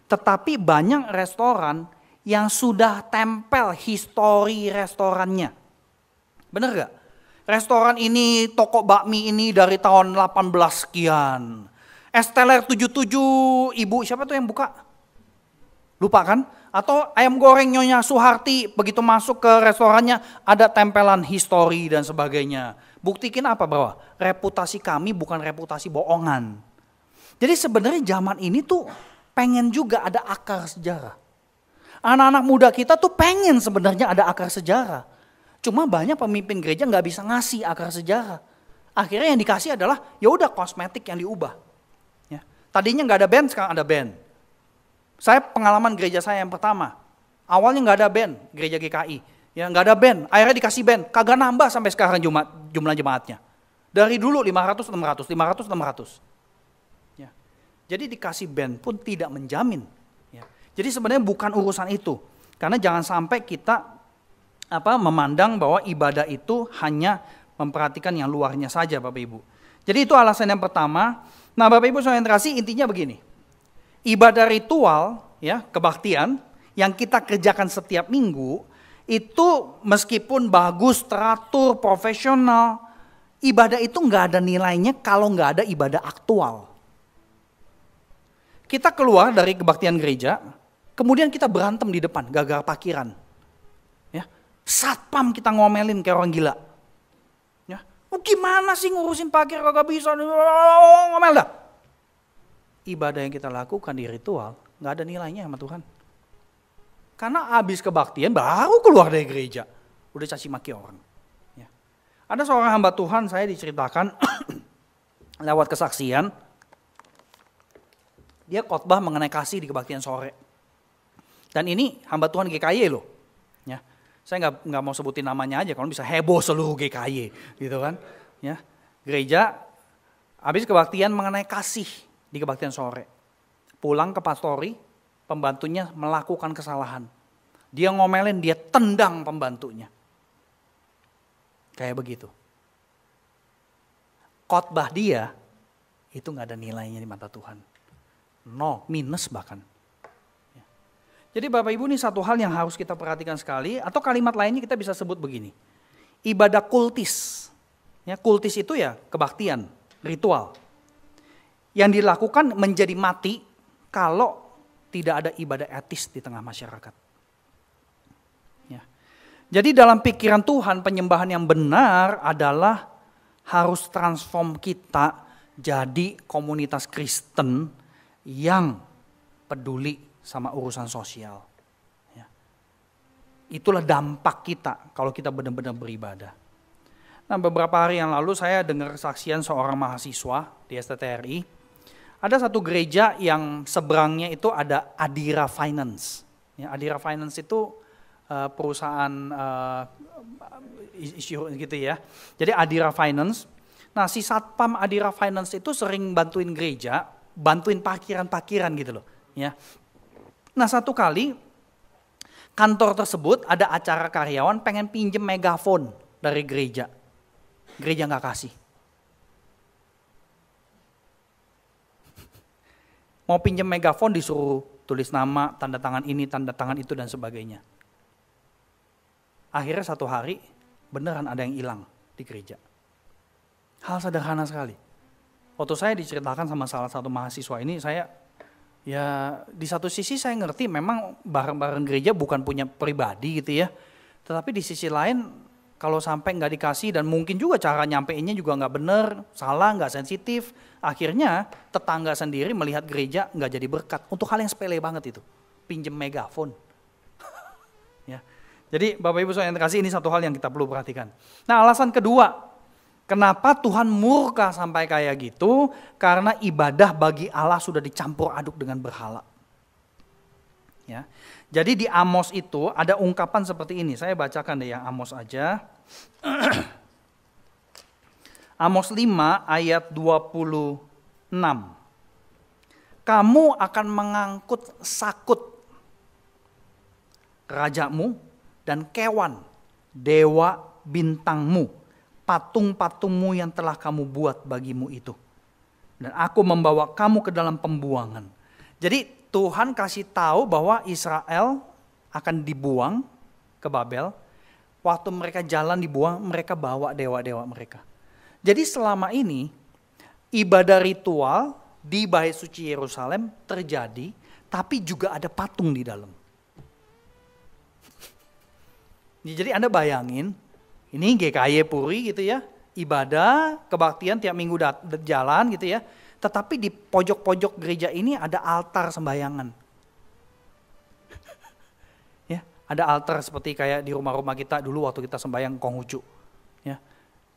Tetapi banyak restoran yang sudah tempel histori restorannya. Bener gak? Restoran ini, toko bakmi ini dari tahun 18 sekian. Esteller 77, ibu siapa tuh yang buka? Lupa kan? Atau ayam goreng Nyonya Suharti, begitu masuk ke restorannya ada tempelan histori dan sebagainya. Buktikin apa bahwa reputasi kami bukan reputasi bohongan. Jadi sebenarnya zaman ini tuh pengen juga ada akar sejarah. Anak-anak muda kita tuh pengen sebenarnya ada akar sejarah. Cuma banyak pemimpin gereja nggak bisa ngasih akar sejarah. Akhirnya yang dikasih adalah ya udah kosmetik yang diubah. Ya. Tadinya nggak ada band, sekarang ada band. Saya pengalaman gereja saya yang pertama, awalnya nggak ada band gereja GKI, ya nggak ada band. Akhirnya dikasih band, kagak nambah sampai sekarang jumat, jumlah jemaatnya. Dari dulu 500, 600, 500, 600. Ya. Jadi dikasih band pun tidak menjamin. Ya. Jadi sebenarnya bukan urusan itu, karena jangan sampai kita apa memandang bahwa ibadah itu hanya memperhatikan yang luarnya saja Bapak Ibu. Jadi itu alasan yang pertama. Nah Bapak Ibu saudara interaksi intinya begini. Ibadah ritual ya kebaktian yang kita kerjakan setiap minggu itu meskipun bagus, teratur, profesional, ibadah itu nggak ada nilainya kalau nggak ada ibadah aktual. Kita keluar dari kebaktian gereja, kemudian kita berantem di depan, gagal parkiran satpam kita ngomelin kayak orang gila. Ya, oh, gimana sih ngurusin parkir kagak bisa ngomel dah. Ibadah yang kita lakukan di ritual nggak ada nilainya sama Tuhan. Karena habis kebaktian baru keluar dari gereja, udah caci maki orang. Ya. Ada seorang hamba Tuhan saya diceritakan *clears throat* lewat kesaksian, dia khotbah mengenai kasih di kebaktian sore. Dan ini hamba Tuhan GKY loh. Saya nggak nggak mau sebutin namanya aja, kalau bisa heboh seluruh GKY, gitu kan? Ya, gereja habis kebaktian mengenai kasih di kebaktian sore. Pulang ke pastori, pembantunya melakukan kesalahan. Dia ngomelin, dia tendang pembantunya. Kayak begitu. Khotbah dia itu nggak ada nilainya di mata Tuhan. No, minus bahkan. Jadi Bapak Ibu ini satu hal yang harus kita perhatikan sekali atau kalimat lainnya kita bisa sebut begini. Ibadah kultis. Ya, kultis itu ya kebaktian, ritual. Yang dilakukan menjadi mati kalau tidak ada ibadah etis di tengah masyarakat. Ya. Jadi dalam pikiran Tuhan penyembahan yang benar adalah harus transform kita jadi komunitas Kristen yang peduli sama urusan sosial. Ya. Itulah dampak kita kalau kita benar-benar beribadah. Nah beberapa hari yang lalu saya dengar saksian seorang mahasiswa di STTRI. Ada satu gereja yang seberangnya itu ada Adira Finance. Ya, Adira Finance itu uh, perusahaan uh, isu gitu ya. Jadi Adira Finance. Nah si Satpam Adira Finance itu sering bantuin gereja, bantuin parkiran-parkiran gitu loh. Ya, Nah satu kali kantor tersebut ada acara karyawan pengen pinjem megafon dari gereja. Gereja nggak kasih. Mau pinjem megafon disuruh tulis nama, tanda tangan ini, tanda tangan itu dan sebagainya. Akhirnya satu hari beneran ada yang hilang di gereja. Hal sederhana sekali. Waktu saya diceritakan sama salah satu mahasiswa ini, saya Ya di satu sisi saya ngerti memang barang-barang gereja bukan punya pribadi gitu ya. Tetapi di sisi lain kalau sampai nggak dikasih dan mungkin juga cara nyampeinnya juga nggak benar, salah, nggak sensitif. Akhirnya tetangga sendiri melihat gereja nggak jadi berkat untuk hal yang sepele banget itu. Pinjem megafon. *laughs* ya. Jadi Bapak Ibu saya yang terkasih ini satu hal yang kita perlu perhatikan. Nah alasan kedua Kenapa Tuhan murka sampai kayak gitu? Karena ibadah bagi Allah sudah dicampur aduk dengan berhala. Ya. Jadi di Amos itu ada ungkapan seperti ini. Saya bacakan deh yang Amos aja. *clears throat* Amos 5 ayat 26. Kamu akan mengangkut sakut rajamu dan kewan dewa bintangmu patung-patungmu yang telah kamu buat bagimu itu. Dan aku membawa kamu ke dalam pembuangan. Jadi Tuhan kasih tahu bahwa Israel akan dibuang ke Babel. Waktu mereka jalan dibuang, mereka bawa dewa-dewa mereka. Jadi selama ini ibadah ritual di Bait Suci Yerusalem terjadi, tapi juga ada patung di dalam. Jadi Anda bayangin ini GKY Puri gitu ya, ibadah, kebaktian tiap minggu jalan gitu ya. Tetapi di pojok-pojok gereja ini ada altar sembayangan. ya, ada altar seperti kayak di rumah-rumah kita dulu waktu kita sembayang Konghucu. Ya.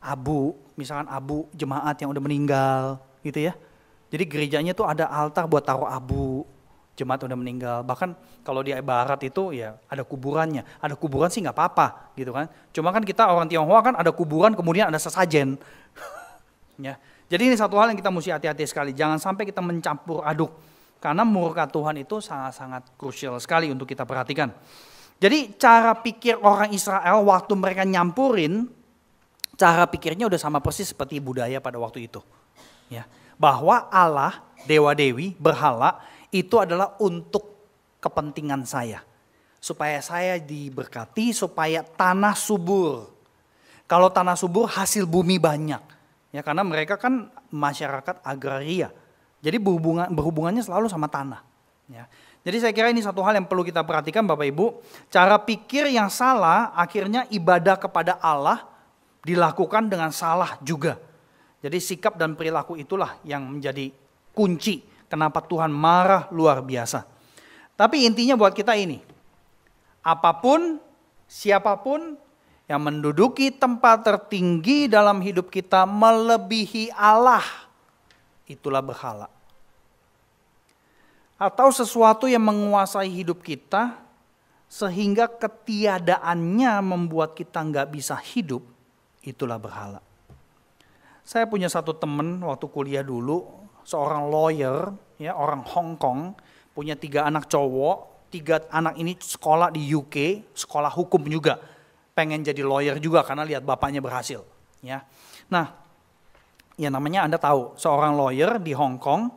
Abu, misalkan abu jemaat yang udah meninggal gitu ya. Jadi gerejanya tuh ada altar buat taruh abu jemaat udah meninggal. Bahkan kalau di barat itu ya ada kuburannya. Ada kuburan sih nggak apa-apa gitu kan. Cuma kan kita orang Tionghoa kan ada kuburan kemudian ada sesajen. *laughs* ya. Jadi ini satu hal yang kita mesti hati-hati sekali. Jangan sampai kita mencampur aduk. Karena murka Tuhan itu sangat-sangat krusial sekali untuk kita perhatikan. Jadi cara pikir orang Israel waktu mereka nyampurin, cara pikirnya udah sama persis seperti budaya pada waktu itu. Ya, bahwa Allah, dewa-dewi, berhala itu adalah untuk kepentingan saya. Supaya saya diberkati, supaya tanah subur. Kalau tanah subur hasil bumi banyak. Ya karena mereka kan masyarakat agraria. Jadi berhubungan, berhubungannya selalu sama tanah. Ya. Jadi saya kira ini satu hal yang perlu kita perhatikan Bapak Ibu. Cara pikir yang salah akhirnya ibadah kepada Allah dilakukan dengan salah juga. Jadi sikap dan perilaku itulah yang menjadi kunci kenapa Tuhan marah luar biasa. Tapi intinya buat kita ini, apapun, siapapun yang menduduki tempat tertinggi dalam hidup kita melebihi Allah, itulah berhala. Atau sesuatu yang menguasai hidup kita sehingga ketiadaannya membuat kita nggak bisa hidup, itulah berhala. Saya punya satu teman waktu kuliah dulu, seorang lawyer, ya orang Hong Kong, punya tiga anak cowok, tiga anak ini sekolah di UK, sekolah hukum juga, pengen jadi lawyer juga karena lihat bapaknya berhasil, ya. Nah, ya namanya Anda tahu, seorang lawyer di Hong Kong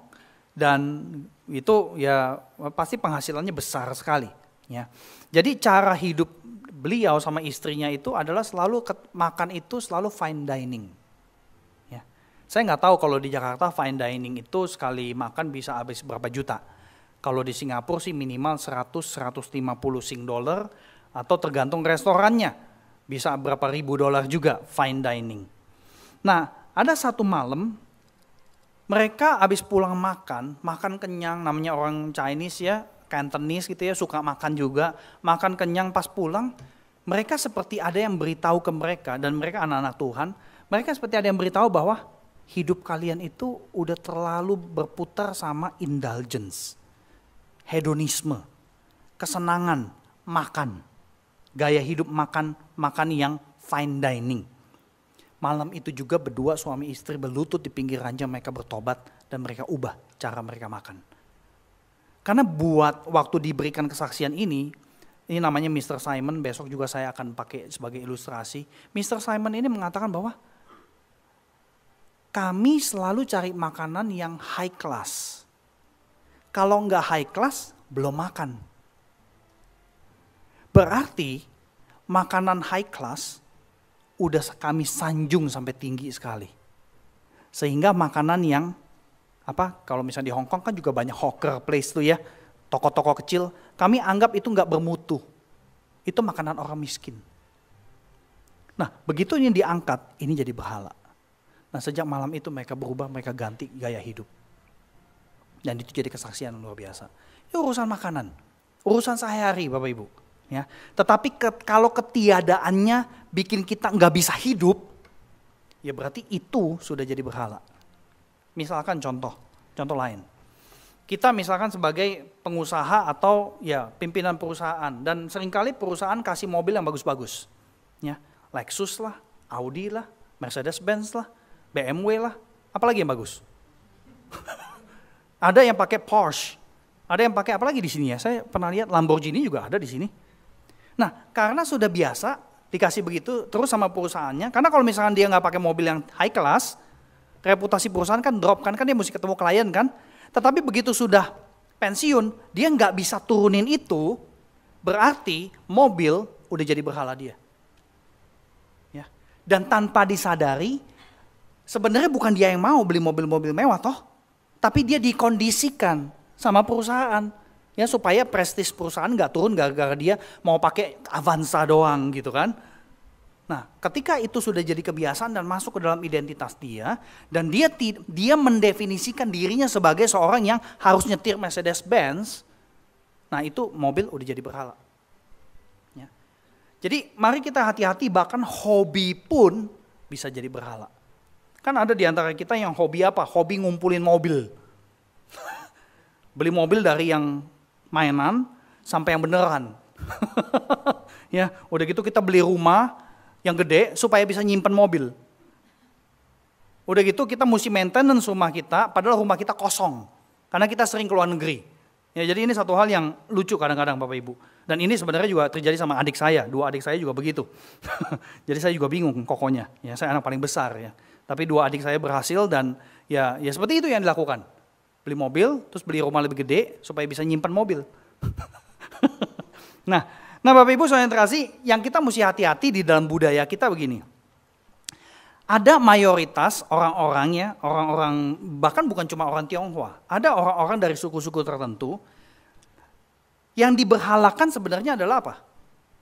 dan itu ya pasti penghasilannya besar sekali, ya. Jadi cara hidup beliau sama istrinya itu adalah selalu makan itu selalu fine dining saya nggak tahu kalau di Jakarta fine dining itu sekali makan bisa habis berapa juta. Kalau di Singapura sih minimal 100-150 sing dollar atau tergantung restorannya bisa berapa ribu dolar juga fine dining. Nah ada satu malam mereka habis pulang makan, makan kenyang namanya orang Chinese ya, Cantonese gitu ya suka makan juga, makan kenyang pas pulang mereka seperti ada yang beritahu ke mereka dan mereka anak-anak Tuhan, mereka seperti ada yang beritahu bahwa hidup kalian itu udah terlalu berputar sama indulgence, hedonisme, kesenangan, makan, gaya hidup makan, makan yang fine dining. Malam itu juga berdua suami istri berlutut di pinggir ranjang mereka bertobat dan mereka ubah cara mereka makan. Karena buat waktu diberikan kesaksian ini, ini namanya Mr. Simon, besok juga saya akan pakai sebagai ilustrasi. Mr. Simon ini mengatakan bahwa kami selalu cari makanan yang high class. Kalau nggak high class, belum makan. Berarti makanan high class udah kami sanjung sampai tinggi sekali. Sehingga makanan yang apa kalau misalnya di Hong Kong kan juga banyak hawker place tuh ya, toko-toko kecil, kami anggap itu nggak bermutu. Itu makanan orang miskin. Nah, begitu ini diangkat, ini jadi berhala. Nah sejak malam itu mereka berubah, mereka ganti gaya hidup. Dan itu jadi kesaksian luar biasa. Ini urusan makanan, urusan sehari-hari Bapak Ibu. Ya, tetapi ke, kalau ketiadaannya bikin kita nggak bisa hidup, ya berarti itu sudah jadi berhala. Misalkan contoh, contoh lain. Kita misalkan sebagai pengusaha atau ya pimpinan perusahaan dan seringkali perusahaan kasih mobil yang bagus-bagus. Ya, Lexus lah, Audi lah, Mercedes Benz lah, BMW lah, apalagi yang bagus? *laughs* ada yang pakai Porsche, ada yang pakai apalagi di sini ya? Saya pernah lihat Lamborghini juga ada di sini. Nah, karena sudah biasa dikasih begitu terus sama perusahaannya, karena kalau misalkan dia nggak pakai mobil yang high class, reputasi perusahaan kan drop kan, kan dia mesti ketemu klien kan. Tetapi begitu sudah pensiun, dia nggak bisa turunin itu, berarti mobil udah jadi berhala dia. Ya. Dan tanpa disadari, Sebenarnya bukan dia yang mau beli mobil-mobil mewah toh, tapi dia dikondisikan sama perusahaan ya supaya prestis perusahaan nggak turun gara-gara dia mau pakai Avanza doang gitu kan. Nah, ketika itu sudah jadi kebiasaan dan masuk ke dalam identitas dia dan dia dia mendefinisikan dirinya sebagai seorang yang harus nyetir Mercedes Benz, nah itu mobil udah jadi berhala. Ya. Jadi mari kita hati-hati bahkan hobi pun bisa jadi berhala. Kan ada di antara kita yang hobi apa? Hobi ngumpulin mobil. Beli mobil dari yang mainan sampai yang beneran. *laughs* ya, udah gitu kita beli rumah yang gede supaya bisa nyimpen mobil. Udah gitu kita mesti maintenance rumah kita padahal rumah kita kosong. Karena kita sering keluar negeri. Ya, jadi ini satu hal yang lucu kadang-kadang Bapak Ibu. Dan ini sebenarnya juga terjadi sama adik saya, dua adik saya juga begitu. *laughs* Jadi saya juga bingung kokonya. Ya, saya anak paling besar ya. Tapi dua adik saya berhasil dan ya ya seperti itu yang dilakukan. Beli mobil, terus beli rumah lebih gede supaya bisa nyimpan mobil. *laughs* nah, nah Bapak Ibu soalnya terasi yang kita mesti hati-hati di dalam budaya kita begini. Ada mayoritas orang orangnya orang-orang bahkan bukan cuma orang Tionghoa. Ada orang-orang dari suku-suku tertentu yang diberhalakan sebenarnya adalah apa?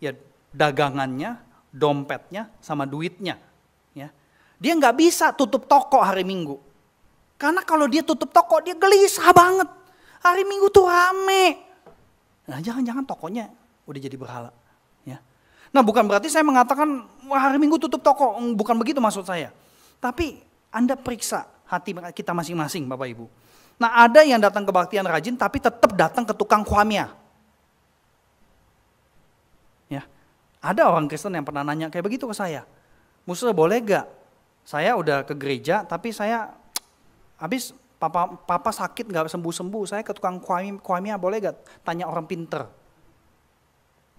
Ya dagangannya, dompetnya, sama duitnya dia nggak bisa tutup toko hari Minggu. Karena kalau dia tutup toko, dia gelisah banget. Hari Minggu tuh rame. Nah jangan-jangan tokonya udah jadi berhala. Ya. Nah bukan berarti saya mengatakan Wah, hari Minggu tutup toko. Mm, bukan begitu maksud saya. Tapi Anda periksa hati kita masing-masing Bapak Ibu. Nah ada yang datang kebaktian rajin tapi tetap datang ke tukang kuamia. Ya. Ada orang Kristen yang pernah nanya kayak begitu ke saya. Musa boleh gak saya udah ke gereja, tapi saya habis papa papa sakit nggak sembuh sembuh. Saya ke tukang kuami kuamia boleh gak tanya orang pinter.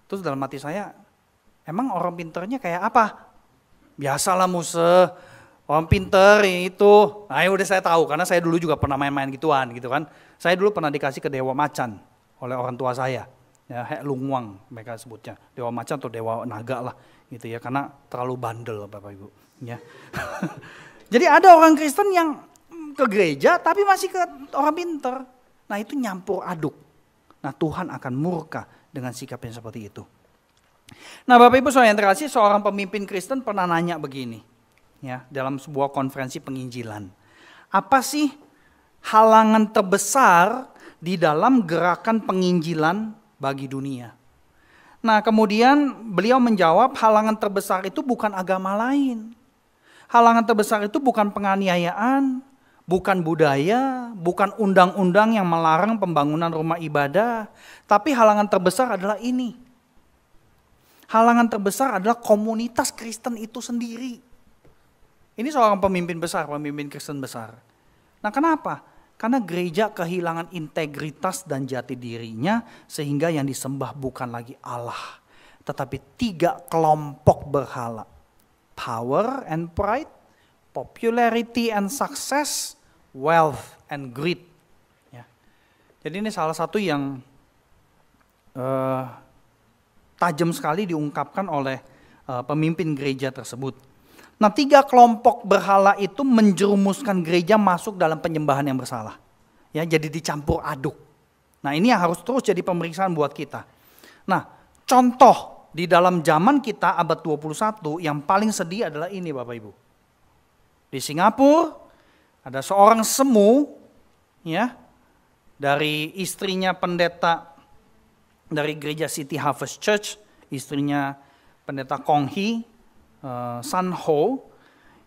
Terus dalam hati saya, emang orang pinternya kayak apa? Biasalah Musa, orang pinter itu. Nah ya udah saya tahu karena saya dulu juga pernah main-main gituan gitu kan. Saya dulu pernah dikasih ke dewa macan oleh orang tua saya ya hek lungwang mereka sebutnya dewa macan atau dewa naga lah gitu ya karena terlalu bandel bapak ibu Ya. *laughs* Jadi ada orang Kristen yang ke gereja tapi masih ke orang pinter. Nah itu nyampur aduk. Nah Tuhan akan murka dengan sikap yang seperti itu. Nah Bapak Ibu soal yang terkasih seorang pemimpin Kristen pernah nanya begini. ya Dalam sebuah konferensi penginjilan. Apa sih halangan terbesar di dalam gerakan penginjilan bagi dunia? Nah kemudian beliau menjawab halangan terbesar itu bukan agama lain halangan terbesar itu bukan penganiayaan, bukan budaya, bukan undang-undang yang melarang pembangunan rumah ibadah, tapi halangan terbesar adalah ini. Halangan terbesar adalah komunitas Kristen itu sendiri. Ini seorang pemimpin besar, pemimpin Kristen besar. Nah, kenapa? Karena gereja kehilangan integritas dan jati dirinya, sehingga yang disembah bukan lagi Allah, tetapi tiga kelompok berhala power and pride, popularity and success, wealth and greed. Ya. Jadi ini salah satu yang uh, tajam sekali diungkapkan oleh uh, pemimpin gereja tersebut. Nah tiga kelompok berhala itu menjerumuskan gereja masuk dalam penyembahan yang bersalah. Ya, jadi dicampur aduk. Nah ini yang harus terus jadi pemeriksaan buat kita. Nah contoh di dalam zaman kita abad 21 yang paling sedih adalah ini Bapak Ibu. Di Singapura ada seorang semu ya dari istrinya pendeta dari gereja City Harvest Church, istrinya pendeta Kong Hee, uh, San Ho,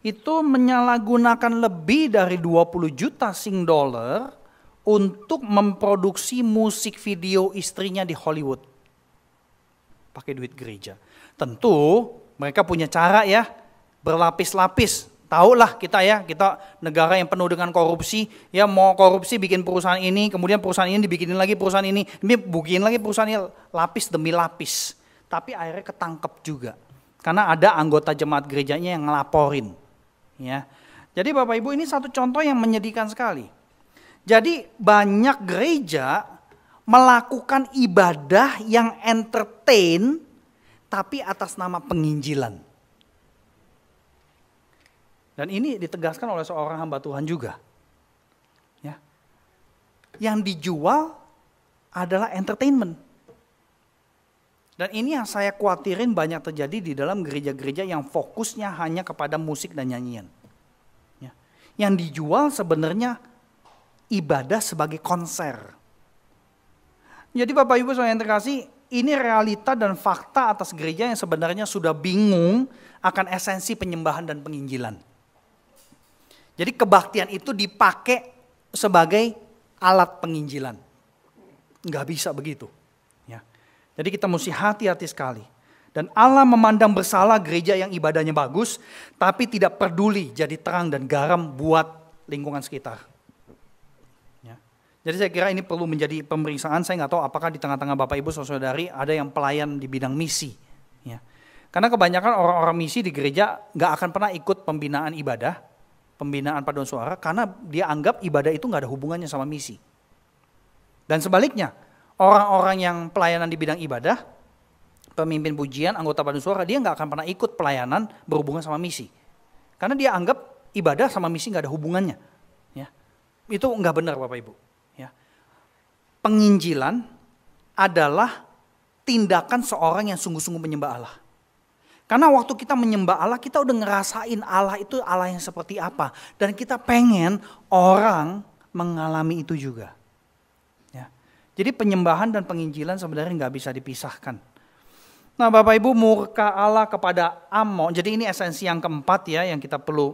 itu menyalahgunakan lebih dari 20 juta sing dollar untuk memproduksi musik video istrinya di Hollywood pakai duit gereja. Tentu mereka punya cara ya berlapis-lapis. Tahulah kita ya, kita negara yang penuh dengan korupsi, ya mau korupsi bikin perusahaan ini, kemudian perusahaan ini dibikinin lagi perusahaan ini, ini bikin lagi perusahaan ini lapis demi lapis. Tapi akhirnya ketangkep juga. Karena ada anggota jemaat gerejanya yang ngelaporin. Ya. Jadi Bapak Ibu ini satu contoh yang menyedihkan sekali. Jadi banyak gereja melakukan ibadah yang entertain tapi atas nama penginjilan. Dan ini ditegaskan oleh seorang hamba Tuhan juga. Ya. Yang dijual adalah entertainment. Dan ini yang saya khawatirin banyak terjadi di dalam gereja-gereja yang fokusnya hanya kepada musik dan nyanyian. Ya. Yang dijual sebenarnya ibadah sebagai konser Ya, jadi Bapak Ibu yang terkasih, ini realita dan fakta atas gereja yang sebenarnya sudah bingung akan esensi penyembahan dan penginjilan. Jadi kebaktian itu dipakai sebagai alat penginjilan. Nggak bisa begitu. Ya. Jadi kita mesti hati-hati sekali. Dan Allah memandang bersalah gereja yang ibadahnya bagus, tapi tidak peduli jadi terang dan garam buat lingkungan sekitar. Jadi saya kira ini perlu menjadi pemeriksaan. Saya nggak tahu apakah di tengah-tengah Bapak Ibu saudari ada yang pelayan di bidang misi. Ya. Karena kebanyakan orang-orang misi di gereja nggak akan pernah ikut pembinaan ibadah, pembinaan paduan suara, karena dia anggap ibadah itu nggak ada hubungannya sama misi. Dan sebaliknya, orang-orang yang pelayanan di bidang ibadah, pemimpin pujian, anggota paduan suara, dia nggak akan pernah ikut pelayanan berhubungan sama misi. Karena dia anggap ibadah sama misi nggak ada hubungannya. Ya. Itu nggak benar Bapak Ibu penginjilan adalah tindakan seorang yang sungguh-sungguh menyembah Allah. Karena waktu kita menyembah Allah, kita udah ngerasain Allah itu Allah yang seperti apa. Dan kita pengen orang mengalami itu juga. Ya. Jadi penyembahan dan penginjilan sebenarnya nggak bisa dipisahkan. Nah Bapak Ibu murka Allah kepada Amon. Jadi ini esensi yang keempat ya yang kita perlu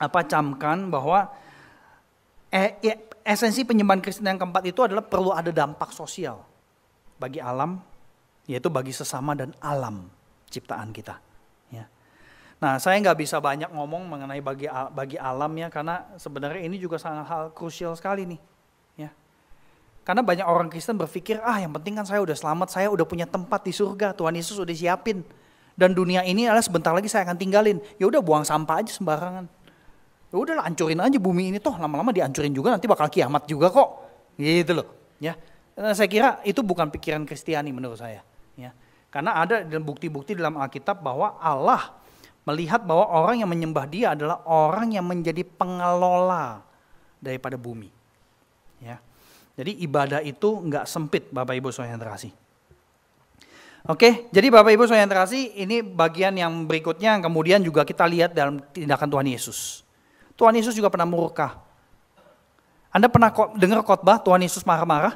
apa camkan bahwa eh, ya, esensi penyembahan Kristen yang keempat itu adalah perlu ada dampak sosial bagi alam, yaitu bagi sesama dan alam ciptaan kita. Ya. Nah, saya nggak bisa banyak ngomong mengenai bagi bagi alam ya, karena sebenarnya ini juga sangat hal krusial sekali nih. Ya. Karena banyak orang Kristen berpikir, ah yang penting kan saya udah selamat, saya udah punya tempat di surga, Tuhan Yesus udah siapin. Dan dunia ini adalah sebentar lagi saya akan tinggalin. Ya udah buang sampah aja sembarangan ya udahlah ancurin aja bumi ini toh lama-lama dihancurin juga nanti bakal kiamat juga kok gitu loh ya nah, saya kira itu bukan pikiran Kristiani menurut saya ya karena ada bukti-bukti dalam Alkitab bahwa Allah melihat bahwa orang yang menyembah dia adalah orang yang menjadi pengelola daripada bumi ya jadi ibadah itu nggak sempit Bapak Ibu saya yang terasi Oke, jadi Bapak Ibu saya yang terkasih, ini bagian yang berikutnya yang kemudian juga kita lihat dalam tindakan Tuhan Yesus. Tuhan Yesus juga pernah murka. Anda pernah dengar khotbah Tuhan Yesus marah-marah?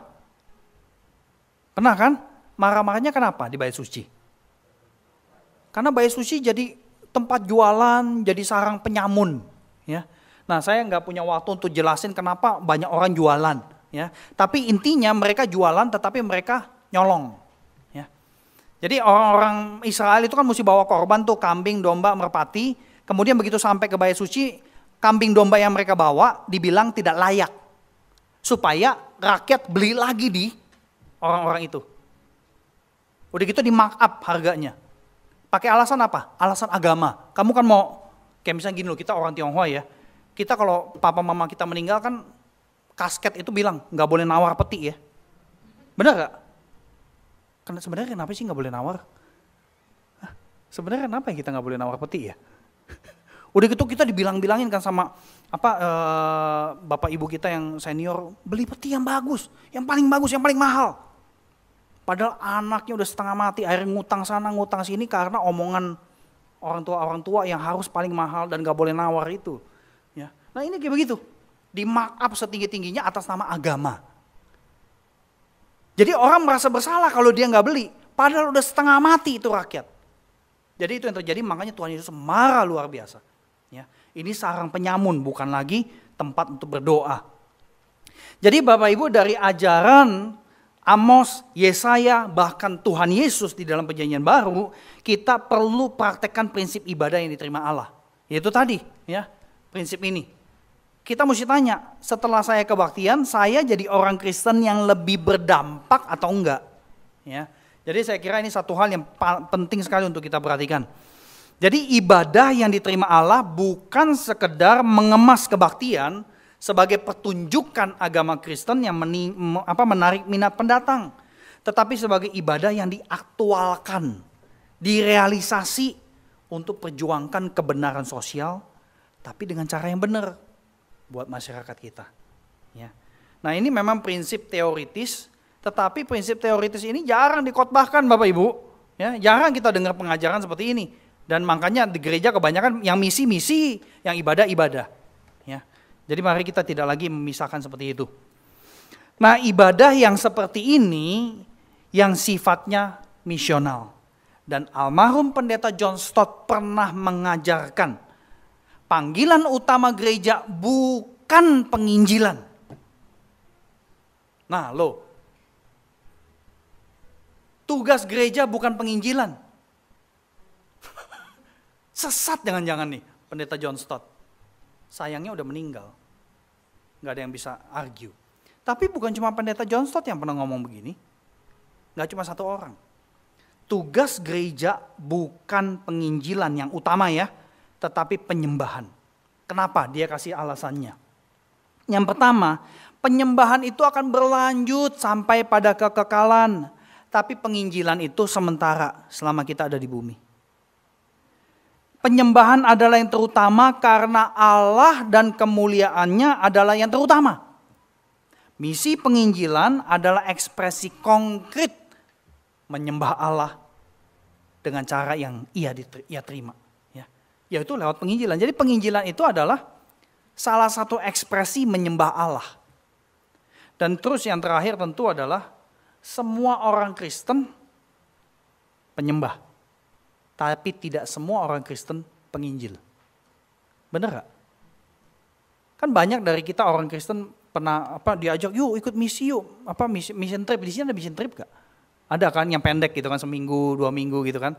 Pernah kan? Marah-marahnya kenapa di Bayi Suci? Karena Bayi Suci jadi tempat jualan, jadi sarang penyamun. Ya. Nah saya nggak punya waktu untuk jelasin kenapa banyak orang jualan. Ya. Tapi intinya mereka jualan tetapi mereka nyolong. Ya. Jadi orang-orang Israel itu kan mesti bawa korban tuh kambing, domba, merpati. Kemudian begitu sampai ke Bayi Suci, kambing domba yang mereka bawa dibilang tidak layak. Supaya rakyat beli lagi di orang-orang itu. Udah gitu di mark up harganya. Pakai alasan apa? Alasan agama. Kamu kan mau, kayak misalnya gini loh, kita orang Tionghoa ya. Kita kalau papa mama kita meninggal kan kasket itu bilang nggak boleh nawar peti ya. Benar gak? Karena sebenarnya kenapa sih nggak boleh nawar? Sebenarnya kenapa ya kita nggak boleh nawar peti ya? *laughs* Udah gitu kita dibilang-bilangin kan sama apa uh, bapak ibu kita yang senior beli peti yang bagus, yang paling bagus, yang paling mahal. Padahal anaknya udah setengah mati, akhirnya ngutang sana ngutang sini karena omongan orang tua orang tua yang harus paling mahal dan gak boleh nawar itu. Ya. Nah ini kayak begitu, di up setinggi tingginya atas nama agama. Jadi orang merasa bersalah kalau dia nggak beli, padahal udah setengah mati itu rakyat. Jadi itu yang terjadi, makanya Tuhan Yesus marah luar biasa. Ini sarang penyamun, bukan lagi tempat untuk berdoa. Jadi Bapak Ibu dari ajaran Amos, Yesaya, bahkan Tuhan Yesus di dalam perjanjian baru, kita perlu praktekkan prinsip ibadah yang diterima Allah. Yaitu tadi, ya, prinsip ini. Kita mesti tanya, setelah saya kebaktian, saya jadi orang Kristen yang lebih berdampak atau enggak? Ya. Jadi saya kira ini satu hal yang penting sekali untuk kita perhatikan. Jadi ibadah yang diterima Allah bukan sekedar mengemas kebaktian sebagai pertunjukan agama Kristen yang meni, apa, menarik minat pendatang. Tetapi sebagai ibadah yang diaktualkan, direalisasi untuk perjuangkan kebenaran sosial tapi dengan cara yang benar buat masyarakat kita. Ya. Nah ini memang prinsip teoritis, tetapi prinsip teoritis ini jarang dikotbahkan Bapak Ibu. Ya, jarang kita dengar pengajaran seperti ini dan makanya di gereja kebanyakan yang misi-misi, yang ibadah-ibadah. Ya. Jadi mari kita tidak lagi memisahkan seperti itu. Nah ibadah yang seperti ini yang sifatnya misional. Dan almarhum pendeta John Stott pernah mengajarkan panggilan utama gereja bukan penginjilan. Nah lo, tugas gereja bukan penginjilan. Sesat jangan-jangan nih pendeta John Stott. Sayangnya udah meninggal. Gak ada yang bisa argue. Tapi bukan cuma pendeta John Stott yang pernah ngomong begini. Gak cuma satu orang. Tugas gereja bukan penginjilan yang utama ya. Tetapi penyembahan. Kenapa? Dia kasih alasannya. Yang pertama, penyembahan itu akan berlanjut sampai pada kekekalan. Tapi penginjilan itu sementara selama kita ada di bumi penyembahan adalah yang terutama karena Allah dan kemuliaannya adalah yang terutama. Misi penginjilan adalah ekspresi konkret menyembah Allah dengan cara yang ia, ia terima. Ya. Yaitu lewat penginjilan. Jadi penginjilan itu adalah salah satu ekspresi menyembah Allah. Dan terus yang terakhir tentu adalah semua orang Kristen penyembah tapi tidak semua orang Kristen penginjil. Bener gak? Kan banyak dari kita orang Kristen pernah apa diajak yuk ikut misi yuk apa misi mission trip di sini ada mission trip gak? Ada kan yang pendek gitu kan seminggu dua minggu gitu kan?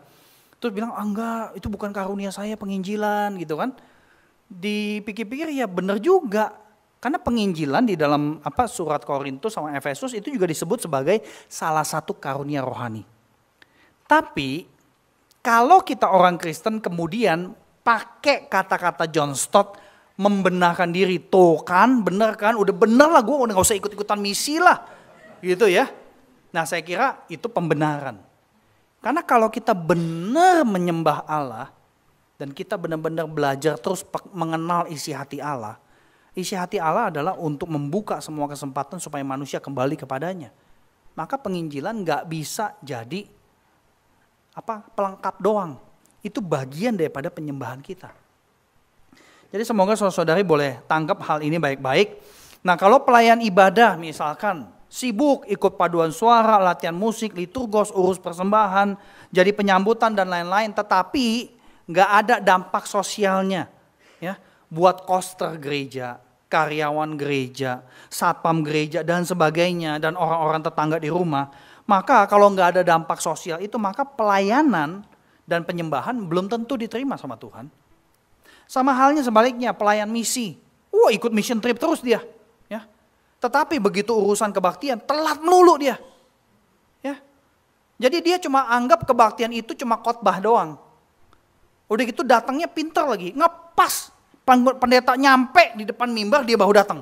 Terus bilang ah enggak itu bukan karunia saya penginjilan gitu kan? Dipikir-pikir ya bener juga karena penginjilan di dalam apa surat Korintus sama Efesus itu juga disebut sebagai salah satu karunia rohani. Tapi kalau kita orang Kristen kemudian pakai kata-kata John Stott membenarkan diri. Tuh kan bener kan udah bener lah gue udah gak usah ikut-ikutan misi lah. Gitu ya. Nah saya kira itu pembenaran. Karena kalau kita benar menyembah Allah dan kita benar-benar belajar terus mengenal isi hati Allah. Isi hati Allah adalah untuk membuka semua kesempatan supaya manusia kembali kepadanya. Maka penginjilan gak bisa jadi apa pelengkap doang. Itu bagian daripada penyembahan kita. Jadi semoga saudara-saudari boleh tangkap hal ini baik-baik. Nah kalau pelayan ibadah misalkan sibuk ikut paduan suara, latihan musik, liturgos, urus persembahan, jadi penyambutan dan lain-lain. Tetapi nggak ada dampak sosialnya ya buat koster gereja, karyawan gereja, satpam gereja dan sebagainya dan orang-orang tetangga di rumah maka kalau nggak ada dampak sosial itu maka pelayanan dan penyembahan belum tentu diterima sama Tuhan. Sama halnya sebaliknya pelayan misi. Wah ikut mission trip terus dia. ya. Tetapi begitu urusan kebaktian telat melulu dia. Ya. Jadi dia cuma anggap kebaktian itu cuma khotbah doang. Udah gitu datangnya pinter lagi, ngepas pendeta nyampe di depan mimbar dia baru datang.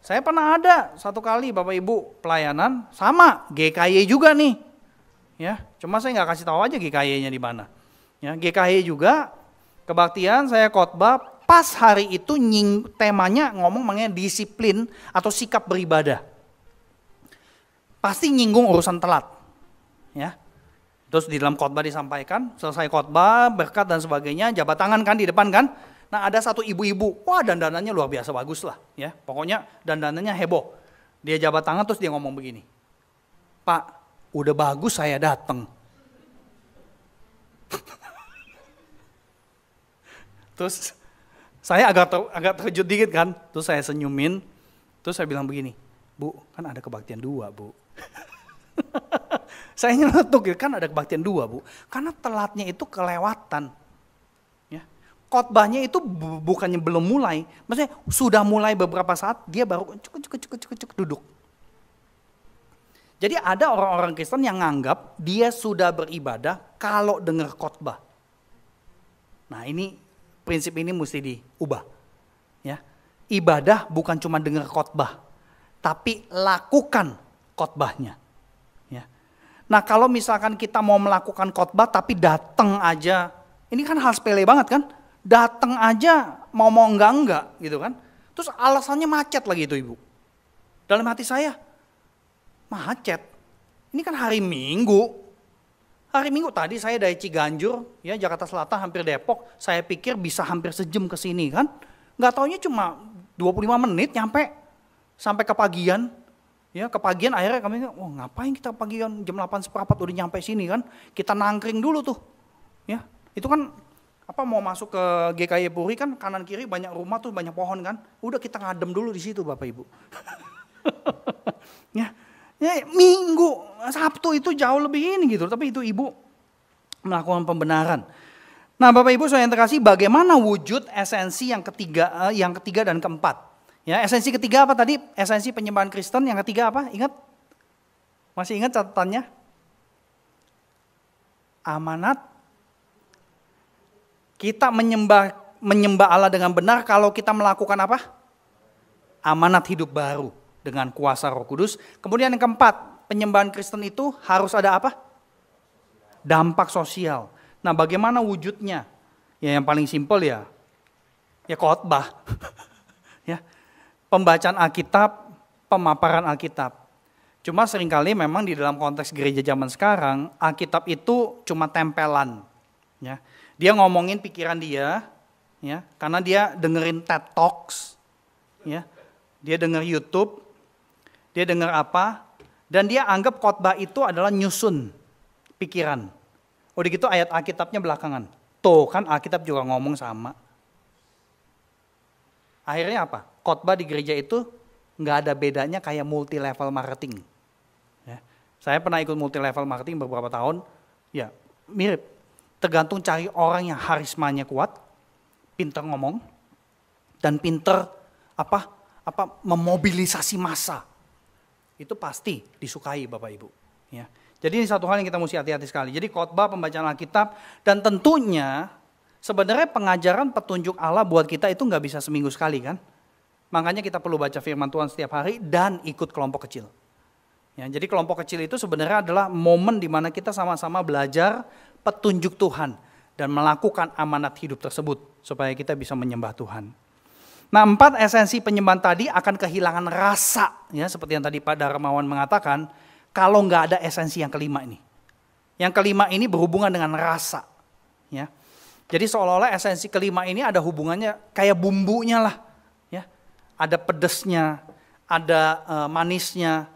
Saya pernah ada satu kali Bapak Ibu pelayanan sama GKY juga nih. Ya, cuma saya nggak kasih tahu aja GKY-nya di mana. Ya, GKY juga kebaktian saya khotbah pas hari itu nying, temanya ngomong mengenai disiplin atau sikap beribadah. Pasti nyinggung urusan telat. Ya. Terus di dalam khotbah disampaikan, selesai khotbah, berkat dan sebagainya, jabat tangan kan di depan kan? Nah ada satu ibu-ibu, wah dandanannya luar biasa bagus lah ya. Pokoknya dandanannya heboh. Dia jabat tangan terus dia ngomong begini. Pak, udah bagus saya datang. *laughs* terus saya agak ter, agak terkejut dikit kan. Terus saya senyumin. Terus saya bilang begini, Bu, kan ada kebaktian dua, Bu. *laughs* saya nyeletuk, gitu, kan ada kebaktian dua, Bu. Karena telatnya itu kelewatan khotbahnya itu bukannya belum mulai, maksudnya sudah mulai beberapa saat dia baru cukup cukup cukup cukup, cukup duduk. Jadi ada orang-orang Kristen yang nganggap dia sudah beribadah kalau dengar khotbah. Nah ini prinsip ini mesti diubah. Ya, ibadah bukan cuma dengar khotbah, tapi lakukan khotbahnya. Ya. Nah kalau misalkan kita mau melakukan khotbah tapi datang aja, ini kan hal sepele banget kan? datang aja mau mau enggak enggak gitu kan. Terus alasannya macet lagi itu ibu. Dalam hati saya, macet. Ini kan hari Minggu. Hari Minggu tadi saya dari Ciganjur, ya Jakarta Selatan hampir Depok, saya pikir bisa hampir sejam ke sini kan. Nggak taunya cuma 25 menit nyampe sampai ke pagian Ya, ke pagian akhirnya kami, wah oh, ngapain kita pagian jam 8 seperempat udah nyampe sini kan. Kita nangkring dulu tuh. Ya, itu kan apa mau masuk ke GKI Puri kan kanan kiri banyak rumah tuh banyak pohon kan. Udah kita ngadem dulu di situ Bapak Ibu. *laughs* ya, ya minggu Sabtu itu jauh lebih ini gitu. Tapi itu Ibu melakukan pembenaran. Nah Bapak Ibu saya yang terkasih bagaimana wujud esensi yang ketiga eh, yang ketiga dan keempat. Ya, esensi ketiga apa tadi? Esensi penyembahan Kristen yang ketiga apa? Ingat? Masih ingat catatannya? Amanat kita menyembah menyembah Allah dengan benar kalau kita melakukan apa? Amanat hidup baru dengan kuasa Roh Kudus. Kemudian yang keempat, penyembahan Kristen itu harus ada apa? Dampak sosial. Nah, bagaimana wujudnya? Ya yang paling simpel ya ya khotbah. *laughs* ya. Pembacaan Alkitab, pemaparan Alkitab. Cuma seringkali memang di dalam konteks gereja zaman sekarang, Alkitab itu cuma tempelan. Ya. Dia ngomongin pikiran dia, ya, karena dia dengerin TED Talks, ya, dia denger YouTube, dia denger apa, dan dia anggap khotbah itu adalah nyusun pikiran. Udah gitu ayat Alkitabnya belakangan. Tuh kan Alkitab juga ngomong sama. Akhirnya apa? Khotbah di gereja itu nggak ada bedanya kayak multi level marketing. Ya. Saya pernah ikut multi level marketing beberapa tahun, ya mirip. Tergantung cari orang yang harismanya kuat, pinter ngomong, dan pinter apa apa memobilisasi massa. Itu pasti disukai Bapak Ibu. Ya. Jadi ini satu hal yang kita mesti hati-hati sekali. Jadi khotbah pembacaan Alkitab dan tentunya sebenarnya pengajaran petunjuk Allah buat kita itu nggak bisa seminggu sekali kan. Makanya kita perlu baca firman Tuhan setiap hari dan ikut kelompok kecil. Ya, jadi kelompok kecil itu sebenarnya adalah momen di mana kita sama-sama belajar petunjuk Tuhan dan melakukan amanat hidup tersebut supaya kita bisa menyembah Tuhan. Nah empat esensi penyembahan tadi akan kehilangan rasa ya seperti yang tadi Pak Darmawan mengatakan kalau nggak ada esensi yang kelima ini. Yang kelima ini berhubungan dengan rasa ya. Jadi seolah-olah esensi kelima ini ada hubungannya kayak bumbunya lah ya. Ada pedesnya, ada eh, manisnya.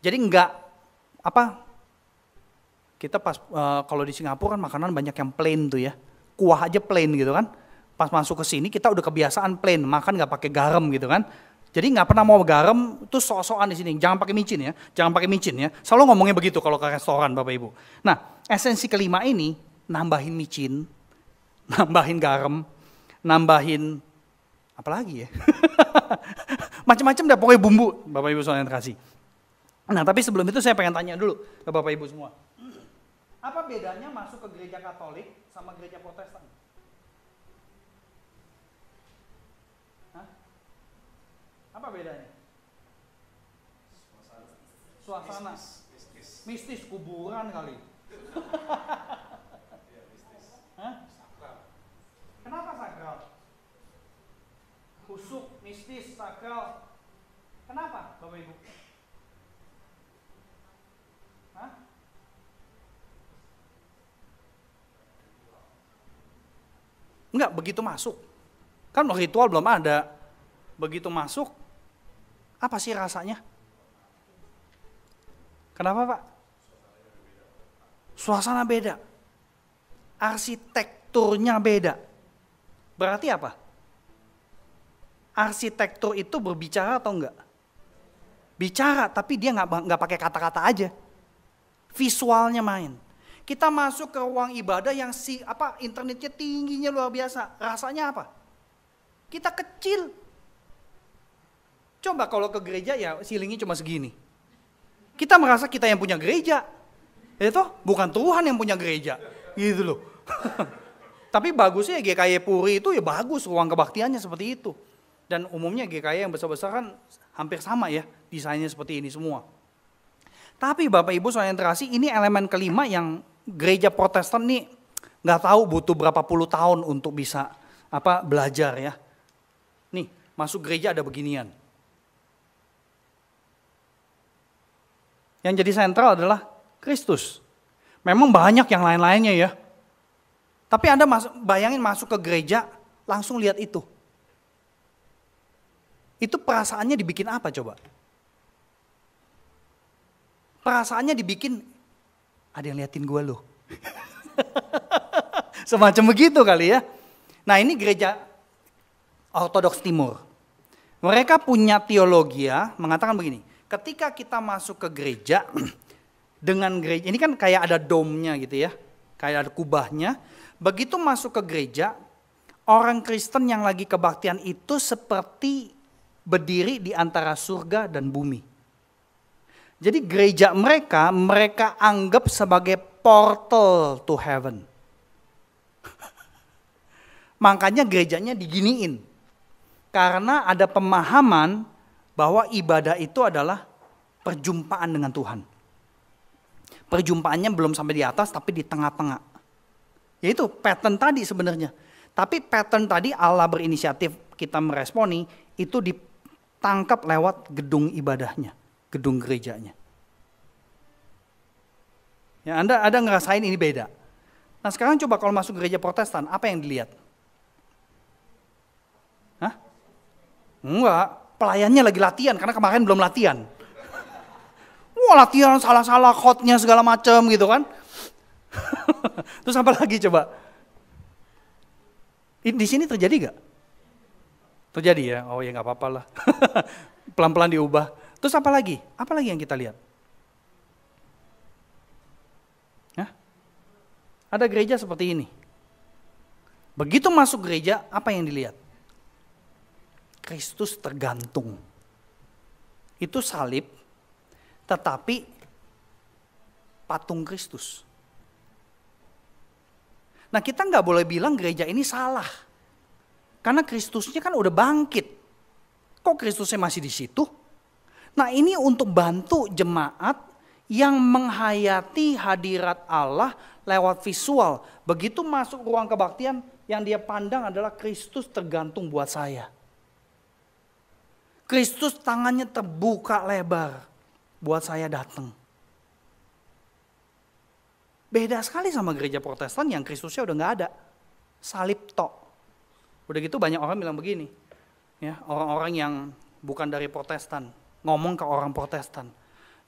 Jadi nggak apa kita pas uh, kalau di Singapura kan makanan banyak yang plain tuh ya kuah aja plain gitu kan pas masuk ke sini kita udah kebiasaan plain makan nggak pakai garam gitu kan jadi nggak pernah mau garam tuh sok-sokan di sini jangan pakai micin ya jangan pakai micin ya selalu ngomongnya begitu kalau ke restoran bapak ibu nah esensi kelima ini nambahin micin *laughs* nambahin garam nambahin apa lagi ya *laughs* macam-macam dah pokoknya bumbu bapak ibu soalnya terkasih nah tapi sebelum itu saya pengen tanya dulu ke bapak ibu semua apa bedanya masuk ke gereja Katolik sama gereja Protestan? Hah? Apa bedanya? Suasana. Suasana. Mistis, mistis. mistis kuburan kali. Iya, Kenapa sakral? Kusuk, mistis, sakral. Kenapa, Bapak Ibu? Enggak, begitu masuk. Kan ritual belum ada. Begitu masuk, apa sih rasanya? Kenapa Pak? Suasana beda. Arsitekturnya beda. Berarti apa? Arsitektur itu berbicara atau enggak? Bicara, tapi dia enggak, nggak pakai kata-kata aja. Visualnya main. Kita masuk ke ruang ibadah yang si apa internetnya tingginya luar biasa. Rasanya apa? Kita kecil. Coba kalau ke gereja ya silingnya cuma segini. Kita merasa kita yang punya gereja. Itu ya bukan Tuhan yang punya gereja. Gitu loh. *laughs* Tapi bagusnya GKY Puri itu ya bagus ruang kebaktiannya seperti itu. Dan umumnya GKY yang besar-besar kan hampir sama ya desainnya seperti ini semua. Tapi Bapak Ibu soal yang terasi ini elemen kelima yang gereja Protestan nih nggak tahu butuh berapa puluh tahun untuk bisa apa belajar ya. Nih, masuk gereja ada beginian. Yang jadi sentral adalah Kristus. Memang banyak yang lain-lainnya ya. Tapi Anda masuk, bayangin masuk ke gereja, langsung lihat itu. Itu perasaannya dibikin apa coba? Perasaannya dibikin ada yang liatin gue loh. *laughs* Semacam begitu kali ya. Nah ini gereja Ortodoks Timur. Mereka punya teologi ya, mengatakan begini, ketika kita masuk ke gereja, *clears throat* dengan gereja, ini kan kayak ada domnya gitu ya, kayak ada kubahnya. Begitu masuk ke gereja, orang Kristen yang lagi kebaktian itu seperti berdiri di antara surga dan bumi. Jadi gereja mereka, mereka anggap sebagai portal to heaven. *laughs* Makanya gerejanya diginiin. Karena ada pemahaman bahwa ibadah itu adalah perjumpaan dengan Tuhan. Perjumpaannya belum sampai di atas tapi di tengah-tengah. Yaitu pattern tadi sebenarnya. Tapi pattern tadi Allah berinisiatif kita meresponi itu ditangkap lewat gedung ibadahnya gedung gerejanya. Ya, Anda ada ngerasain ini beda. Nah sekarang coba kalau masuk gereja protestan, apa yang dilihat? Hah? Enggak, pelayannya lagi latihan karena kemarin belum latihan. Wah latihan salah-salah hotnya segala macam gitu kan. *laughs* Terus apa lagi coba? Di sini terjadi gak? Terjadi ya? Oh ya nggak apa-apa lah. *laughs* Pelan-pelan diubah. Terus apa lagi? Apa lagi yang kita lihat? Hah? Ada gereja seperti ini. Begitu masuk gereja, apa yang dilihat? Kristus tergantung. Itu salib, tetapi patung Kristus. Nah kita nggak boleh bilang gereja ini salah. Karena Kristusnya kan udah bangkit. Kok Kristusnya masih di situ? Nah ini untuk bantu jemaat yang menghayati hadirat Allah lewat visual. Begitu masuk ruang kebaktian yang dia pandang adalah Kristus tergantung buat saya. Kristus tangannya terbuka lebar buat saya datang. Beda sekali sama gereja protestan yang Kristusnya udah gak ada. Salib tok. Udah gitu banyak orang bilang begini. ya Orang-orang yang bukan dari protestan, ngomong ke orang Protestan.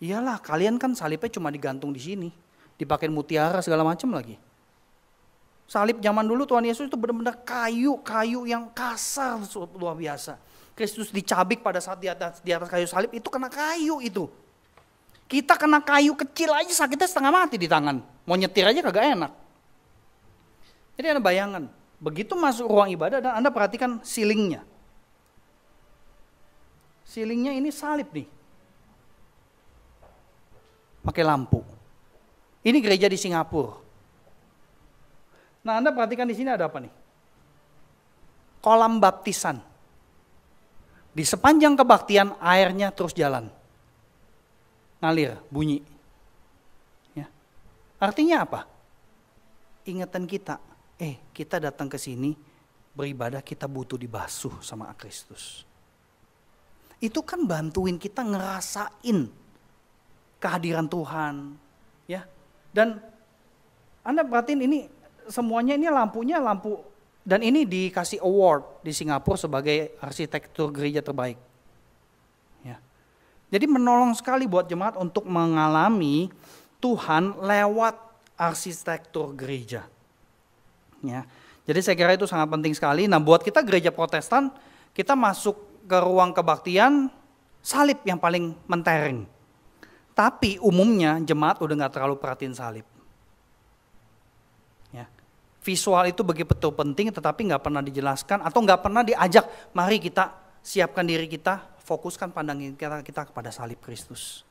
Iyalah, kalian kan salibnya cuma digantung di sini, dipakai mutiara segala macam lagi. Salib zaman dulu Tuhan Yesus itu benar-benar kayu-kayu yang kasar luar biasa. Kristus dicabik pada saat di atas, di atas kayu salib itu kena kayu itu. Kita kena kayu kecil aja sakitnya setengah mati di tangan. Mau nyetir aja kagak enak. Jadi ada bayangan, begitu masuk ruang ibadah dan Anda perhatikan silingnya silingnya ini salib nih. Pakai lampu. Ini gereja di Singapura. Nah, Anda perhatikan di sini ada apa nih? Kolam baptisan. Di sepanjang kebaktian airnya terus jalan. Ngalir, bunyi. Ya. Artinya apa? Ingatan kita, eh kita datang ke sini beribadah kita butuh dibasuh sama Kristus itu kan bantuin kita ngerasain kehadiran Tuhan, ya. Dan Anda perhatiin ini semuanya ini lampunya lampu dan ini dikasih award di Singapura sebagai arsitektur gereja terbaik. Ya. Jadi menolong sekali buat jemaat untuk mengalami Tuhan lewat arsitektur gereja. Ya. Jadi saya kira itu sangat penting sekali. Nah, buat kita gereja Protestan, kita masuk ke ruang kebaktian, salib yang paling mentereng. Tapi umumnya jemaat udah nggak terlalu perhatiin salib. Ya. Visual itu begitu penting tetapi nggak pernah dijelaskan atau nggak pernah diajak. Mari kita siapkan diri kita, fokuskan pandangan kita, kita kepada salib Kristus.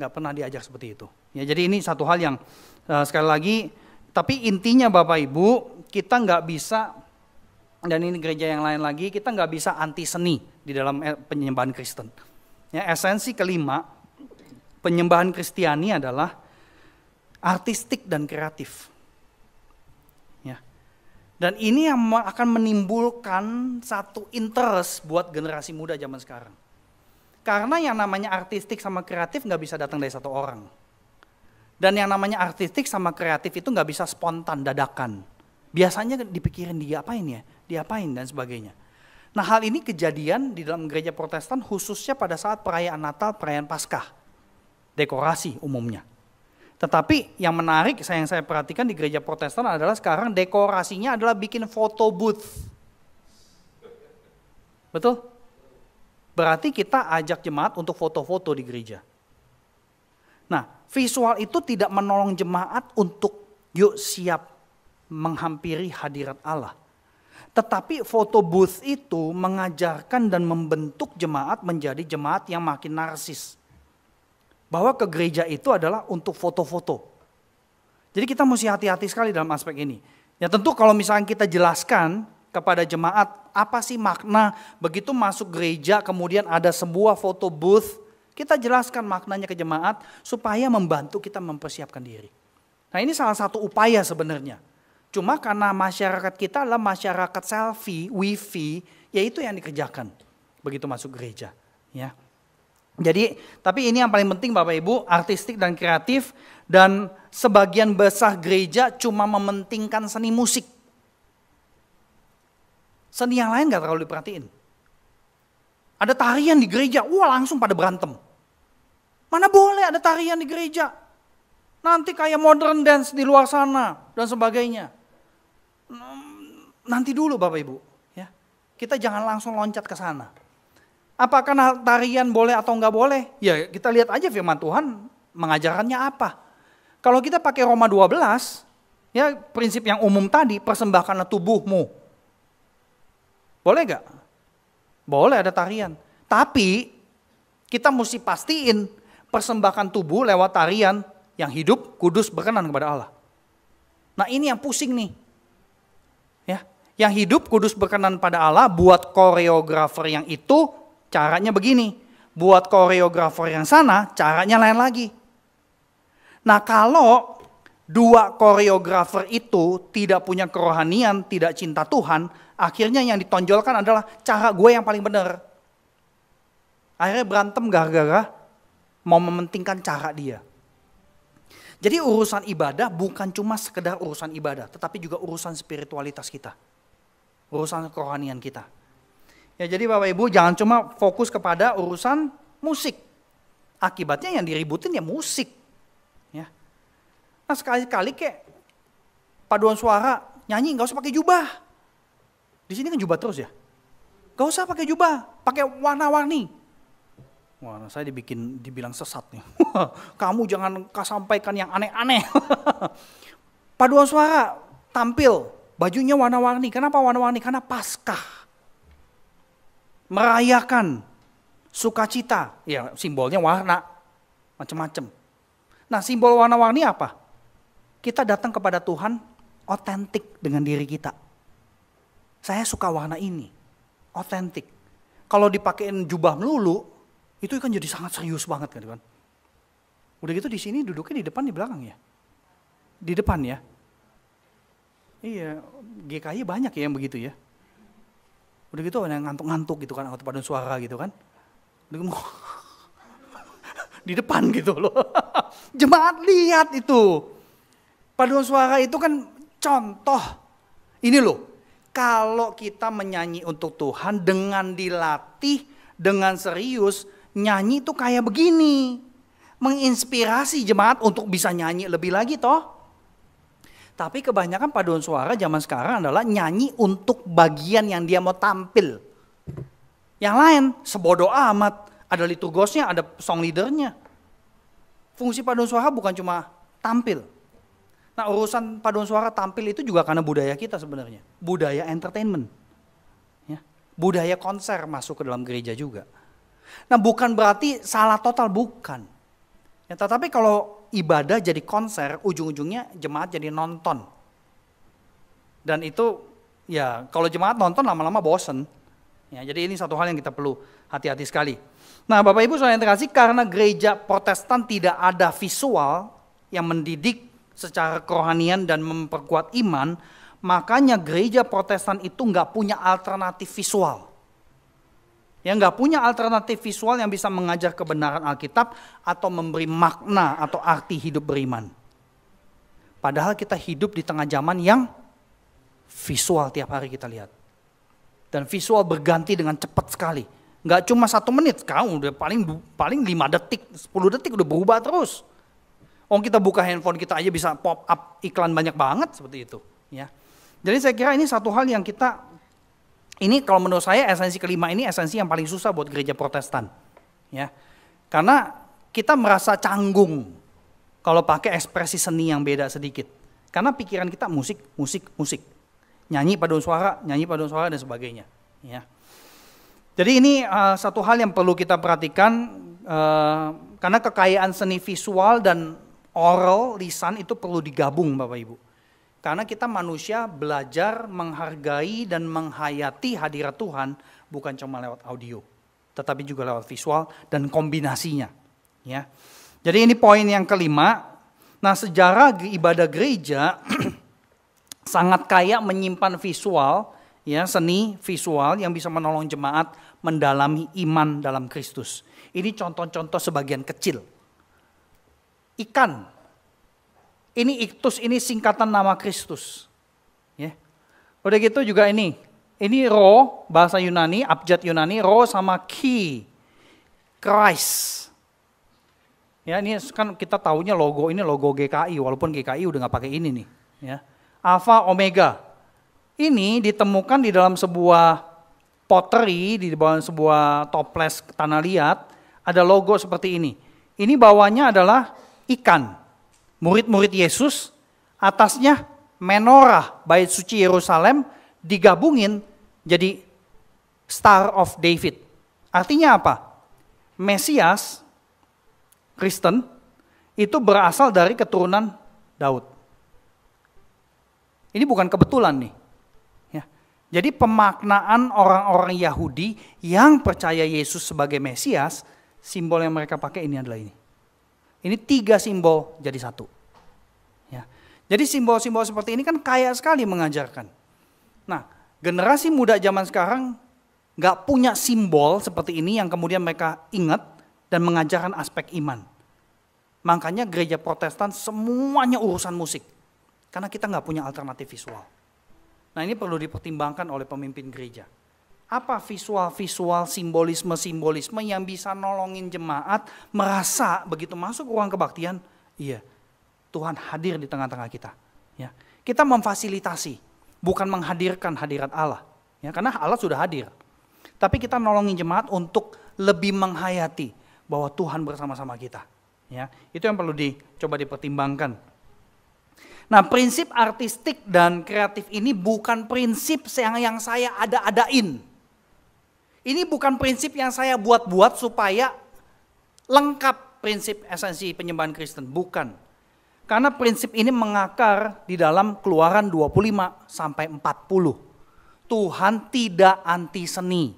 Nggak pernah diajak seperti itu. Ya, jadi ini satu hal yang uh, sekali lagi, tapi intinya Bapak Ibu kita nggak bisa dan ini gereja yang lain lagi, kita nggak bisa anti seni di dalam eh, penyembahan Kristen. Ya, esensi kelima penyembahan Kristiani adalah artistik dan kreatif. Ya. Dan ini yang akan menimbulkan satu interest buat generasi muda zaman sekarang. Karena yang namanya artistik sama kreatif nggak bisa datang dari satu orang. Dan yang namanya artistik sama kreatif itu nggak bisa spontan, dadakan biasanya dipikirin dia apa ini ya diapain dan sebagainya. Nah hal ini kejadian di dalam gereja protestan khususnya pada saat perayaan Natal, perayaan Paskah. Dekorasi umumnya. Tetapi yang menarik yang saya perhatikan di gereja protestan adalah sekarang dekorasinya adalah bikin foto booth. Betul? Berarti kita ajak jemaat untuk foto-foto di gereja. Nah, visual itu tidak menolong jemaat untuk yuk siap menghampiri hadirat Allah tetapi foto booth itu mengajarkan dan membentuk jemaat menjadi jemaat yang makin narsis. Bahwa ke gereja itu adalah untuk foto-foto. Jadi kita mesti hati-hati sekali dalam aspek ini. Ya tentu kalau misalnya kita jelaskan kepada jemaat apa sih makna begitu masuk gereja kemudian ada sebuah foto booth, kita jelaskan maknanya ke jemaat supaya membantu kita mempersiapkan diri. Nah ini salah satu upaya sebenarnya Cuma karena masyarakat kita adalah masyarakat selfie, wifi, yaitu yang dikerjakan begitu masuk gereja. Ya. Jadi, tapi ini yang paling penting Bapak Ibu, artistik dan kreatif dan sebagian besar gereja cuma mementingkan seni musik. Seni yang lain gak terlalu diperhatiin. Ada tarian di gereja, wah langsung pada berantem. Mana boleh ada tarian di gereja. Nanti kayak modern dance di luar sana dan sebagainya nanti dulu Bapak Ibu. Ya. Kita jangan langsung loncat ke sana. Apakah tarian boleh atau enggak boleh? Ya kita lihat aja firman Tuhan mengajarkannya apa. Kalau kita pakai Roma 12, ya prinsip yang umum tadi, persembahkanlah tubuhmu. Boleh gak? Boleh ada tarian. Tapi kita mesti pastiin persembahkan tubuh lewat tarian yang hidup, kudus, berkenan kepada Allah. Nah ini yang pusing nih yang hidup kudus berkenan pada Allah buat koreografer yang itu caranya begini. Buat koreografer yang sana caranya lain lagi. Nah kalau dua koreografer itu tidak punya kerohanian, tidak cinta Tuhan, akhirnya yang ditonjolkan adalah cara gue yang paling benar. Akhirnya berantem gara-gara mau mementingkan cara dia. Jadi urusan ibadah bukan cuma sekedar urusan ibadah, tetapi juga urusan spiritualitas kita urusan kerohanian kita. Ya jadi Bapak Ibu jangan cuma fokus kepada urusan musik. Akibatnya yang diributin ya musik. Ya. Nah sekali-kali kayak paduan suara nyanyi nggak usah pakai jubah. Di sini kan jubah terus ya. Gak usah pakai jubah, pakai warna-warni. Wah, saya dibikin dibilang sesat nih. Kamu jangan sampaikan yang aneh-aneh. *laughs* paduan suara tampil Bajunya warna-warni. Kenapa warna-warni? Karena Paskah. Merayakan sukacita. Ya, simbolnya warna. Macam-macam. Nah, simbol warna-warni apa? Kita datang kepada Tuhan otentik dengan diri kita. Saya suka warna ini. Otentik. Kalau dipakein jubah melulu, itu kan jadi sangat serius banget kan, Udah gitu di sini duduknya di depan di belakang ya. Di depan ya. Iya, GKI banyak ya yang begitu ya. Udah gitu ada yang ngantuk-ngantuk gitu kan, atau paduan suara gitu kan. Udah gitu, *laughs* di depan gitu loh. *laughs* Jemaat lihat itu. Paduan suara itu kan contoh. Ini loh, kalau kita menyanyi untuk Tuhan dengan dilatih, dengan serius, nyanyi itu kayak begini. Menginspirasi jemaat untuk bisa nyanyi lebih lagi toh. Tapi kebanyakan paduan suara zaman sekarang adalah nyanyi untuk bagian yang dia mau tampil. Yang lain sebodoh amat. Ada liturgosnya, ada song leadernya. Fungsi paduan suara bukan cuma tampil. Nah urusan paduan suara tampil itu juga karena budaya kita sebenarnya. Budaya entertainment. Ya. Budaya konser masuk ke dalam gereja juga. Nah bukan berarti salah total, bukan. Ya, tetapi kalau ibadah jadi konser, ujung-ujungnya jemaat jadi nonton. Dan itu ya kalau jemaat nonton lama-lama bosen. Ya, jadi ini satu hal yang kita perlu hati-hati sekali. Nah Bapak Ibu soal yang terkasih karena gereja protestan tidak ada visual yang mendidik secara kerohanian dan memperkuat iman, makanya gereja protestan itu nggak punya alternatif visual yang nggak punya alternatif visual yang bisa mengajar kebenaran Alkitab atau memberi makna atau arti hidup beriman. Padahal kita hidup di tengah zaman yang visual tiap hari kita lihat. Dan visual berganti dengan cepat sekali. Nggak cuma satu menit, sekarang udah paling paling lima detik, 10 detik udah berubah terus. Oh kita buka handphone kita aja bisa pop up iklan banyak banget seperti itu. Ya. Jadi saya kira ini satu hal yang kita ini kalau menurut saya esensi kelima ini esensi yang paling susah buat gereja Protestan. Ya. Karena kita merasa canggung kalau pakai ekspresi seni yang beda sedikit. Karena pikiran kita musik, musik, musik. Nyanyi paduan suara, nyanyi paduan suara dan sebagainya, ya. Jadi ini uh, satu hal yang perlu kita perhatikan uh, karena kekayaan seni visual dan oral lisan itu perlu digabung Bapak Ibu. Karena kita manusia belajar menghargai dan menghayati hadirat Tuhan bukan cuma lewat audio, tetapi juga lewat visual dan kombinasinya. Ya. Jadi ini poin yang kelima. Nah sejarah ibadah gereja *clears throat* sangat kaya menyimpan visual, ya seni visual yang bisa menolong jemaat mendalami iman dalam Kristus. Ini contoh-contoh sebagian kecil. Ikan ini iktus ini singkatan nama Kristus. Ya. Udah gitu juga ini. Ini ro bahasa Yunani, abjad Yunani, ro sama ki. Christ. Ya, ini kan kita tahunya logo ini logo GKI walaupun GKI udah nggak pakai ini nih, ya. Alpha Omega. Ini ditemukan di dalam sebuah pottery, di bawah sebuah toples tanah liat, ada logo seperti ini. Ini bawahnya adalah ikan murid-murid Yesus, atasnya menorah bait suci Yerusalem digabungin jadi Star of David. Artinya apa? Mesias Kristen itu berasal dari keturunan Daud. Ini bukan kebetulan nih. Ya. Jadi pemaknaan orang-orang Yahudi yang percaya Yesus sebagai Mesias, simbol yang mereka pakai ini adalah ini. Ini tiga simbol jadi satu. Ya. Jadi simbol-simbol seperti ini kan kaya sekali mengajarkan. Nah, generasi muda zaman sekarang nggak punya simbol seperti ini yang kemudian mereka ingat dan mengajarkan aspek iman. Makanya gereja protestan semuanya urusan musik. Karena kita nggak punya alternatif visual. Nah ini perlu dipertimbangkan oleh pemimpin gereja apa visual-visual simbolisme-simbolisme yang bisa nolongin jemaat merasa begitu masuk ruang kebaktian, iya Tuhan hadir di tengah-tengah kita. Ya. Kita memfasilitasi, bukan menghadirkan hadirat Allah. Ya, karena Allah sudah hadir. Tapi kita nolongin jemaat untuk lebih menghayati bahwa Tuhan bersama-sama kita. Ya, itu yang perlu dicoba dipertimbangkan. Nah, prinsip artistik dan kreatif ini bukan prinsip yang yang saya ada-adain ini bukan prinsip yang saya buat-buat supaya lengkap prinsip esensi penyembahan Kristen, bukan. Karena prinsip ini mengakar di dalam keluaran 25 sampai 40. Tuhan tidak anti seni.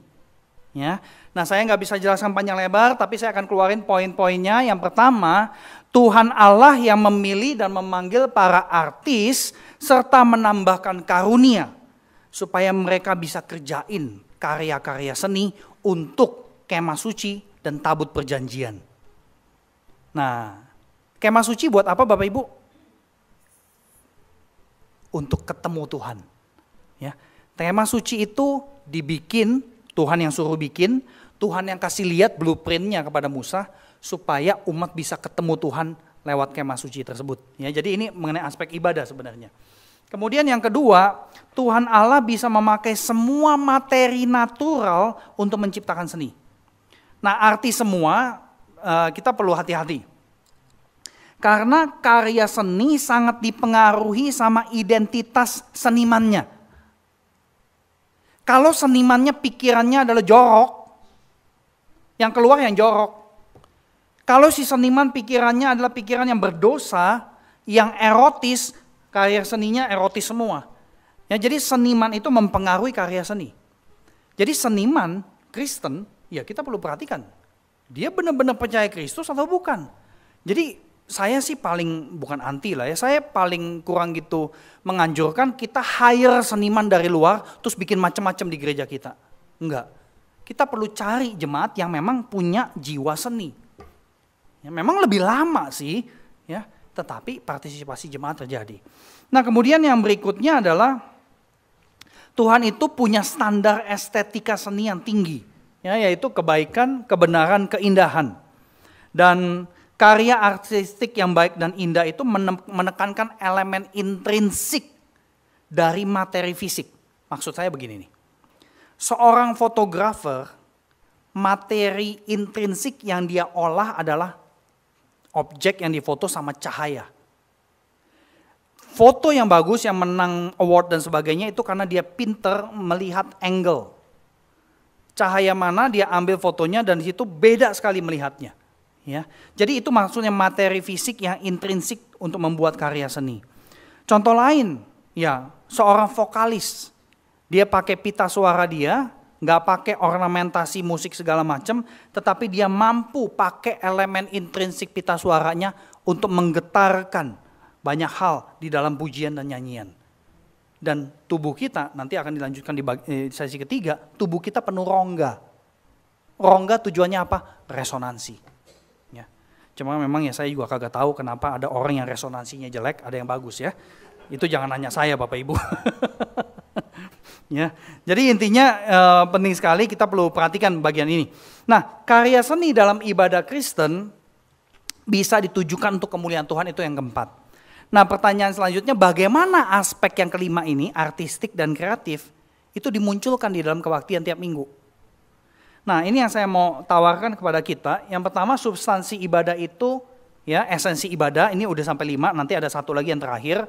Ya. Nah saya nggak bisa jelaskan panjang lebar, tapi saya akan keluarin poin-poinnya. Yang pertama, Tuhan Allah yang memilih dan memanggil para artis serta menambahkan karunia supaya mereka bisa kerjain karya-karya seni untuk kemah suci dan tabut perjanjian. Nah, kemah suci buat apa Bapak Ibu? Untuk ketemu Tuhan. Ya. Kemah suci itu dibikin, Tuhan yang suruh bikin, Tuhan yang kasih lihat blueprintnya kepada Musa supaya umat bisa ketemu Tuhan lewat kemah suci tersebut. Ya, jadi ini mengenai aspek ibadah sebenarnya. Kemudian yang kedua, Tuhan Allah bisa memakai semua materi natural untuk menciptakan seni. Nah, arti semua eh, kita perlu hati-hati. Karena karya seni sangat dipengaruhi sama identitas senimannya. Kalau senimannya pikirannya adalah jorok, yang keluar yang jorok. Kalau si seniman pikirannya adalah pikiran yang berdosa, yang erotis, karya seninya erotis semua. Ya, jadi seniman itu mempengaruhi karya seni. Jadi seniman Kristen, ya kita perlu perhatikan. Dia benar-benar percaya Kristus atau bukan? Jadi saya sih paling bukan anti lah ya. Saya paling kurang gitu menganjurkan kita hire seniman dari luar terus bikin macam-macam di gereja kita. Enggak. Kita perlu cari jemaat yang memang punya jiwa seni. Ya, memang lebih lama sih, ya tetapi partisipasi jemaat terjadi. Nah, kemudian yang berikutnya adalah Tuhan itu punya standar estetika seni yang tinggi, ya, yaitu kebaikan, kebenaran, keindahan. Dan karya artistik yang baik dan indah itu menekankan elemen intrinsik dari materi fisik. Maksud saya begini nih. Seorang fotografer materi intrinsik yang dia olah adalah objek yang difoto sama cahaya. Foto yang bagus, yang menang award dan sebagainya itu karena dia pinter melihat angle. Cahaya mana dia ambil fotonya dan di situ beda sekali melihatnya. Ya, jadi itu maksudnya materi fisik yang intrinsik untuk membuat karya seni. Contoh lain, ya seorang vokalis, dia pakai pita suara dia, nggak pakai ornamentasi musik segala macam, tetapi dia mampu pakai elemen intrinsik pita suaranya untuk menggetarkan banyak hal di dalam pujian dan nyanyian. Dan tubuh kita nanti akan dilanjutkan di eh, sesi ketiga, tubuh kita penuh rongga. Rongga tujuannya apa? Resonansi. Ya. Cuma memang ya saya juga kagak tahu kenapa ada orang yang resonansinya jelek, ada yang bagus ya. Itu jangan nanya saya Bapak Ibu. *laughs* ya. Jadi intinya e, penting sekali kita perlu perhatikan bagian ini. Nah, karya seni dalam ibadah Kristen bisa ditujukan untuk kemuliaan Tuhan itu yang keempat. Nah, pertanyaan selanjutnya bagaimana aspek yang kelima ini artistik dan kreatif itu dimunculkan di dalam kebaktian tiap minggu. Nah, ini yang saya mau tawarkan kepada kita. Yang pertama substansi ibadah itu ya esensi ibadah ini udah sampai lima, nanti ada satu lagi yang terakhir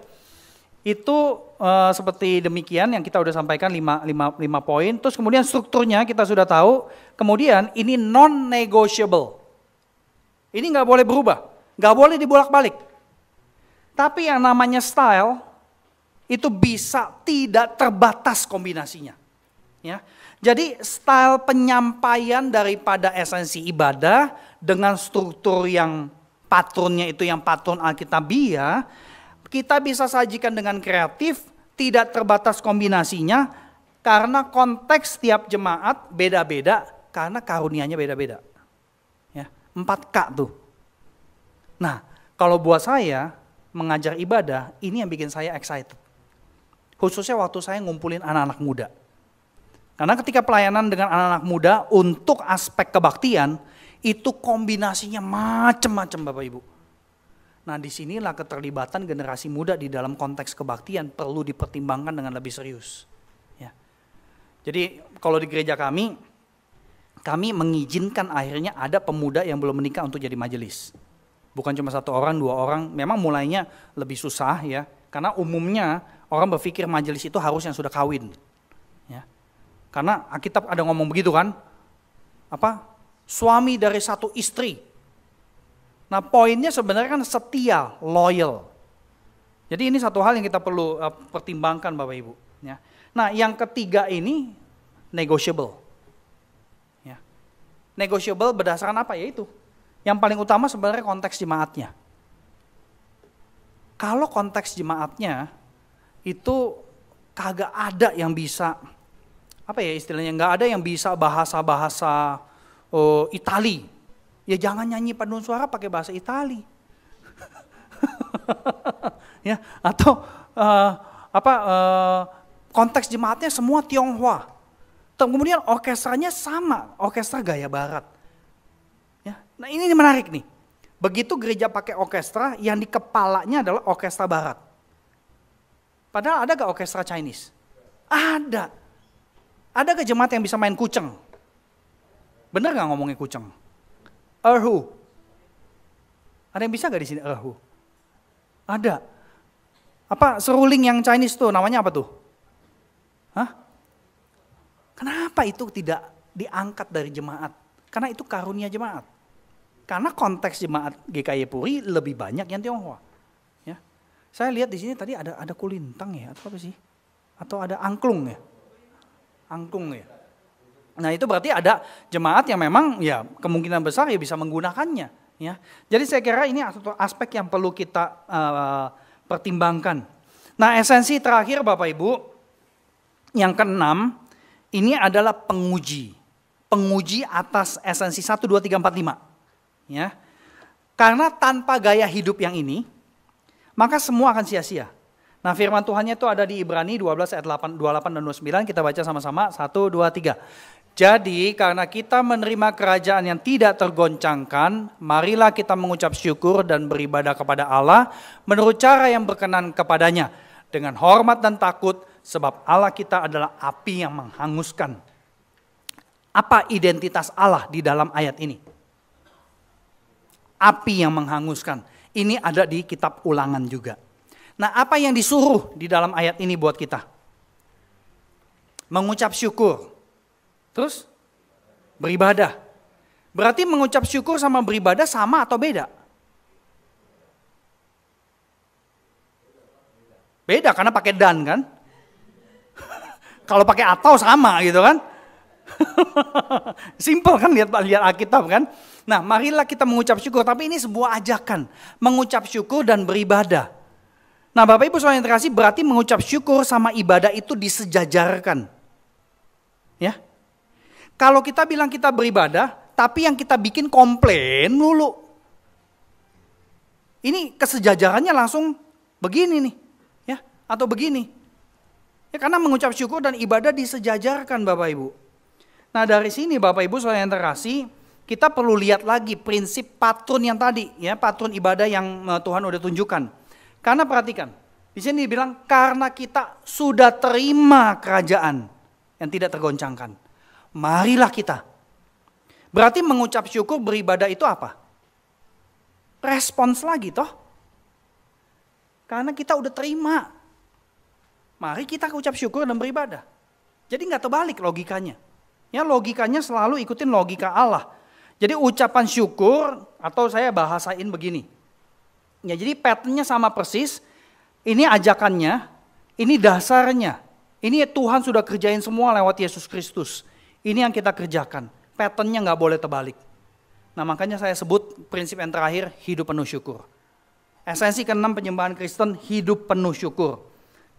itu uh, seperti demikian yang kita sudah sampaikan lima lima lima poin terus kemudian strukturnya kita sudah tahu kemudian ini non negotiable ini nggak boleh berubah nggak boleh dibolak balik tapi yang namanya style itu bisa tidak terbatas kombinasinya ya jadi style penyampaian daripada esensi ibadah dengan struktur yang patronnya itu yang patron Alkitabiah kita bisa sajikan dengan kreatif, tidak terbatas kombinasinya, karena konteks tiap jemaat beda-beda, karena karunianya beda-beda. Ya, 4K tuh. Nah, kalau buat saya mengajar ibadah, ini yang bikin saya excited. Khususnya waktu saya ngumpulin anak-anak muda. Karena ketika pelayanan dengan anak-anak muda untuk aspek kebaktian, itu kombinasinya macem-macem Bapak Ibu. Nah, disinilah keterlibatan generasi muda di dalam konteks kebaktian perlu dipertimbangkan dengan lebih serius. Ya. Jadi, kalau di gereja kami, kami mengizinkan akhirnya ada pemuda yang belum menikah untuk jadi majelis. Bukan cuma satu orang, dua orang. Memang mulainya lebih susah ya, karena umumnya orang berpikir majelis itu harus yang sudah kawin. Ya. Karena Alkitab ada ngomong begitu kan, apa suami dari satu istri Nah poinnya sebenarnya kan setia, loyal. Jadi ini satu hal yang kita perlu eh, pertimbangkan Bapak Ibu. Ya. Nah yang ketiga ini negotiable. Ya. Negotiable berdasarkan apa? ya itu yang paling utama sebenarnya konteks jemaatnya. Kalau konteks jemaatnya itu kagak ada yang bisa apa ya istilahnya nggak ada yang bisa bahasa-bahasa uh, oh, Italia Ya jangan nyanyi paduan suara pakai bahasa Itali. *laughs* ya, atau uh, apa uh, konteks jemaatnya semua Tionghoa. Kemudian orkestranya sama, orkestra gaya barat. Ya. Nah, ini menarik nih. Begitu gereja pakai orkestra, yang di kepalanya adalah orkestra barat. Padahal ada gak orkestra Chinese? Ada. Ada gak jemaat yang bisa main kuceng? Bener gak ngomongnya kuceng? Erhu. Ada yang bisa nggak di sini Erhu? Ada. Apa seruling yang Chinese tuh namanya apa tuh? Hah? Kenapa itu tidak diangkat dari jemaat? Karena itu karunia jemaat. Karena konteks jemaat GKY Puri lebih banyak yang Tionghoa. Ya. Saya lihat di sini tadi ada ada kulintang ya atau apa sih? Atau ada angklung ya? Angklung ya. Nah itu berarti ada jemaat yang memang ya kemungkinan besar ya bisa menggunakannya. Ya. Jadi saya kira ini aspek yang perlu kita uh, pertimbangkan. Nah esensi terakhir Bapak Ibu, yang keenam ini adalah penguji. Penguji atas esensi 1, 2, 3, 4, 5. Ya. Karena tanpa gaya hidup yang ini, maka semua akan sia-sia. Nah firman Tuhannya itu ada di Ibrani 12 ayat 8, 28 dan 29, kita baca sama-sama, 1, 2, 3. Jadi karena kita menerima kerajaan yang tidak tergoncangkan, marilah kita mengucap syukur dan beribadah kepada Allah menurut cara yang berkenan kepadanya dengan hormat dan takut sebab Allah kita adalah api yang menghanguskan. Apa identitas Allah di dalam ayat ini? Api yang menghanguskan. Ini ada di kitab Ulangan juga. Nah, apa yang disuruh di dalam ayat ini buat kita? Mengucap syukur Terus beribadah. Berarti mengucap syukur sama beribadah sama atau beda? Beda karena pakai dan kan? *laughs* Kalau pakai atau sama gitu kan? *laughs* Simpel kan lihat lihat Alkitab kan? Nah, marilah kita mengucap syukur, tapi ini sebuah ajakan, mengucap syukur dan beribadah. Nah, Bapak Ibu soal yang terkasih, berarti mengucap syukur sama ibadah itu disejajarkan. Kalau kita bilang kita beribadah, tapi yang kita bikin komplain lulu, Ini kesejajarannya langsung begini nih, ya, atau begini. Ya karena mengucap syukur dan ibadah disejajarkan Bapak Ibu. Nah dari sini Bapak Ibu saya yang terkasih, kita perlu lihat lagi prinsip patun yang tadi, ya patun ibadah yang eh, Tuhan udah tunjukkan. Karena perhatikan, di sini dibilang karena kita sudah terima kerajaan yang tidak tergoncangkan marilah kita. Berarti mengucap syukur beribadah itu apa? Respons lagi toh. Karena kita udah terima. Mari kita ucap syukur dan beribadah. Jadi nggak terbalik logikanya. Ya logikanya selalu ikutin logika Allah. Jadi ucapan syukur atau saya bahasain begini. Ya jadi patternnya sama persis. Ini ajakannya, ini dasarnya. Ini Tuhan sudah kerjain semua lewat Yesus Kristus. Ini yang kita kerjakan. Patternnya nggak boleh terbalik. Nah makanya saya sebut prinsip yang terakhir hidup penuh syukur. Esensi keenam penyembahan Kristen hidup penuh syukur.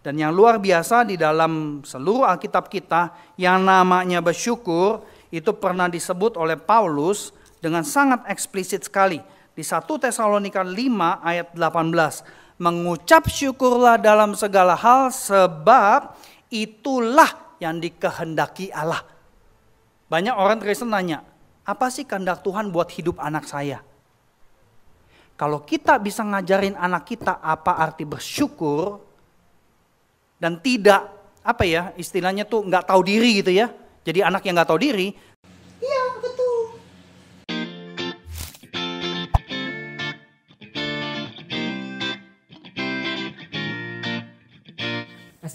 Dan yang luar biasa di dalam seluruh Alkitab kita yang namanya bersyukur itu pernah disebut oleh Paulus dengan sangat eksplisit sekali. Di 1 Tesalonika 5 ayat 18. Mengucap syukurlah dalam segala hal sebab itulah yang dikehendaki Allah. Banyak orang Kristen nanya, apa sih kehendak Tuhan buat hidup anak saya? Kalau kita bisa ngajarin anak kita apa arti bersyukur dan tidak apa ya istilahnya tuh nggak tahu diri gitu ya. Jadi anak yang nggak tahu diri,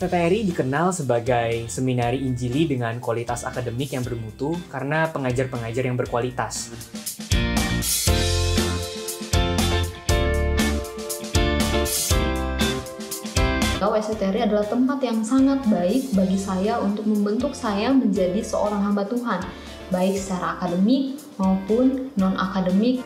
STTRI dikenal sebagai seminari Injili dengan kualitas akademik yang bermutu karena pengajar-pengajar yang berkualitas. Kau STTRI adalah tempat yang sangat baik bagi saya untuk membentuk saya menjadi seorang hamba Tuhan, baik secara akademik maupun non-akademik.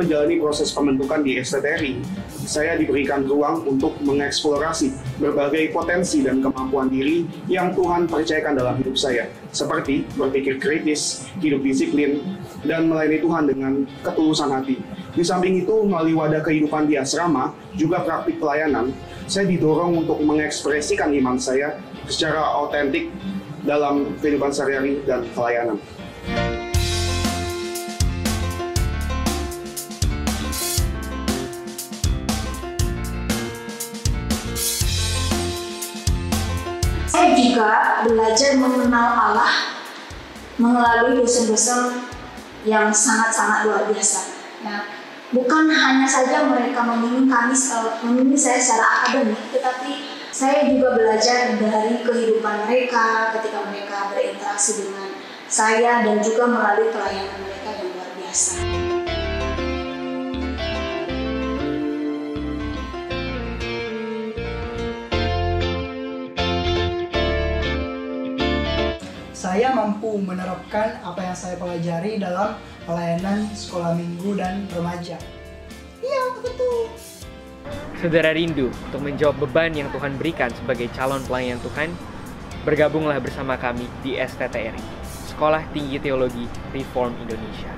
menjalani proses pembentukan di STTRI, saya diberikan ruang untuk mengeksplorasi berbagai potensi dan kemampuan diri yang Tuhan percayakan dalam hidup saya, seperti berpikir kritis, hidup disiplin, dan melayani Tuhan dengan ketulusan hati. Di samping itu, melalui wadah kehidupan di asrama, juga praktik pelayanan, saya didorong untuk mengekspresikan iman saya secara autentik dalam kehidupan sehari-hari dan pelayanan. juga belajar mengenal Allah melalui dosen-dosen yang sangat-sangat luar biasa. Ya. Bukan hanya saja mereka memimpin kami, memimpin saya secara akademik, tetapi saya juga belajar dari kehidupan mereka ketika mereka berinteraksi dengan saya dan juga melalui pelayanan mereka yang luar biasa. saya mampu menerapkan apa yang saya pelajari dalam pelayanan sekolah minggu dan remaja. Iya, betul. Saudara rindu untuk menjawab beban yang Tuhan berikan sebagai calon pelayan Tuhan? Bergabunglah bersama kami di STTRI, Sekolah Tinggi Teologi Reform Indonesia.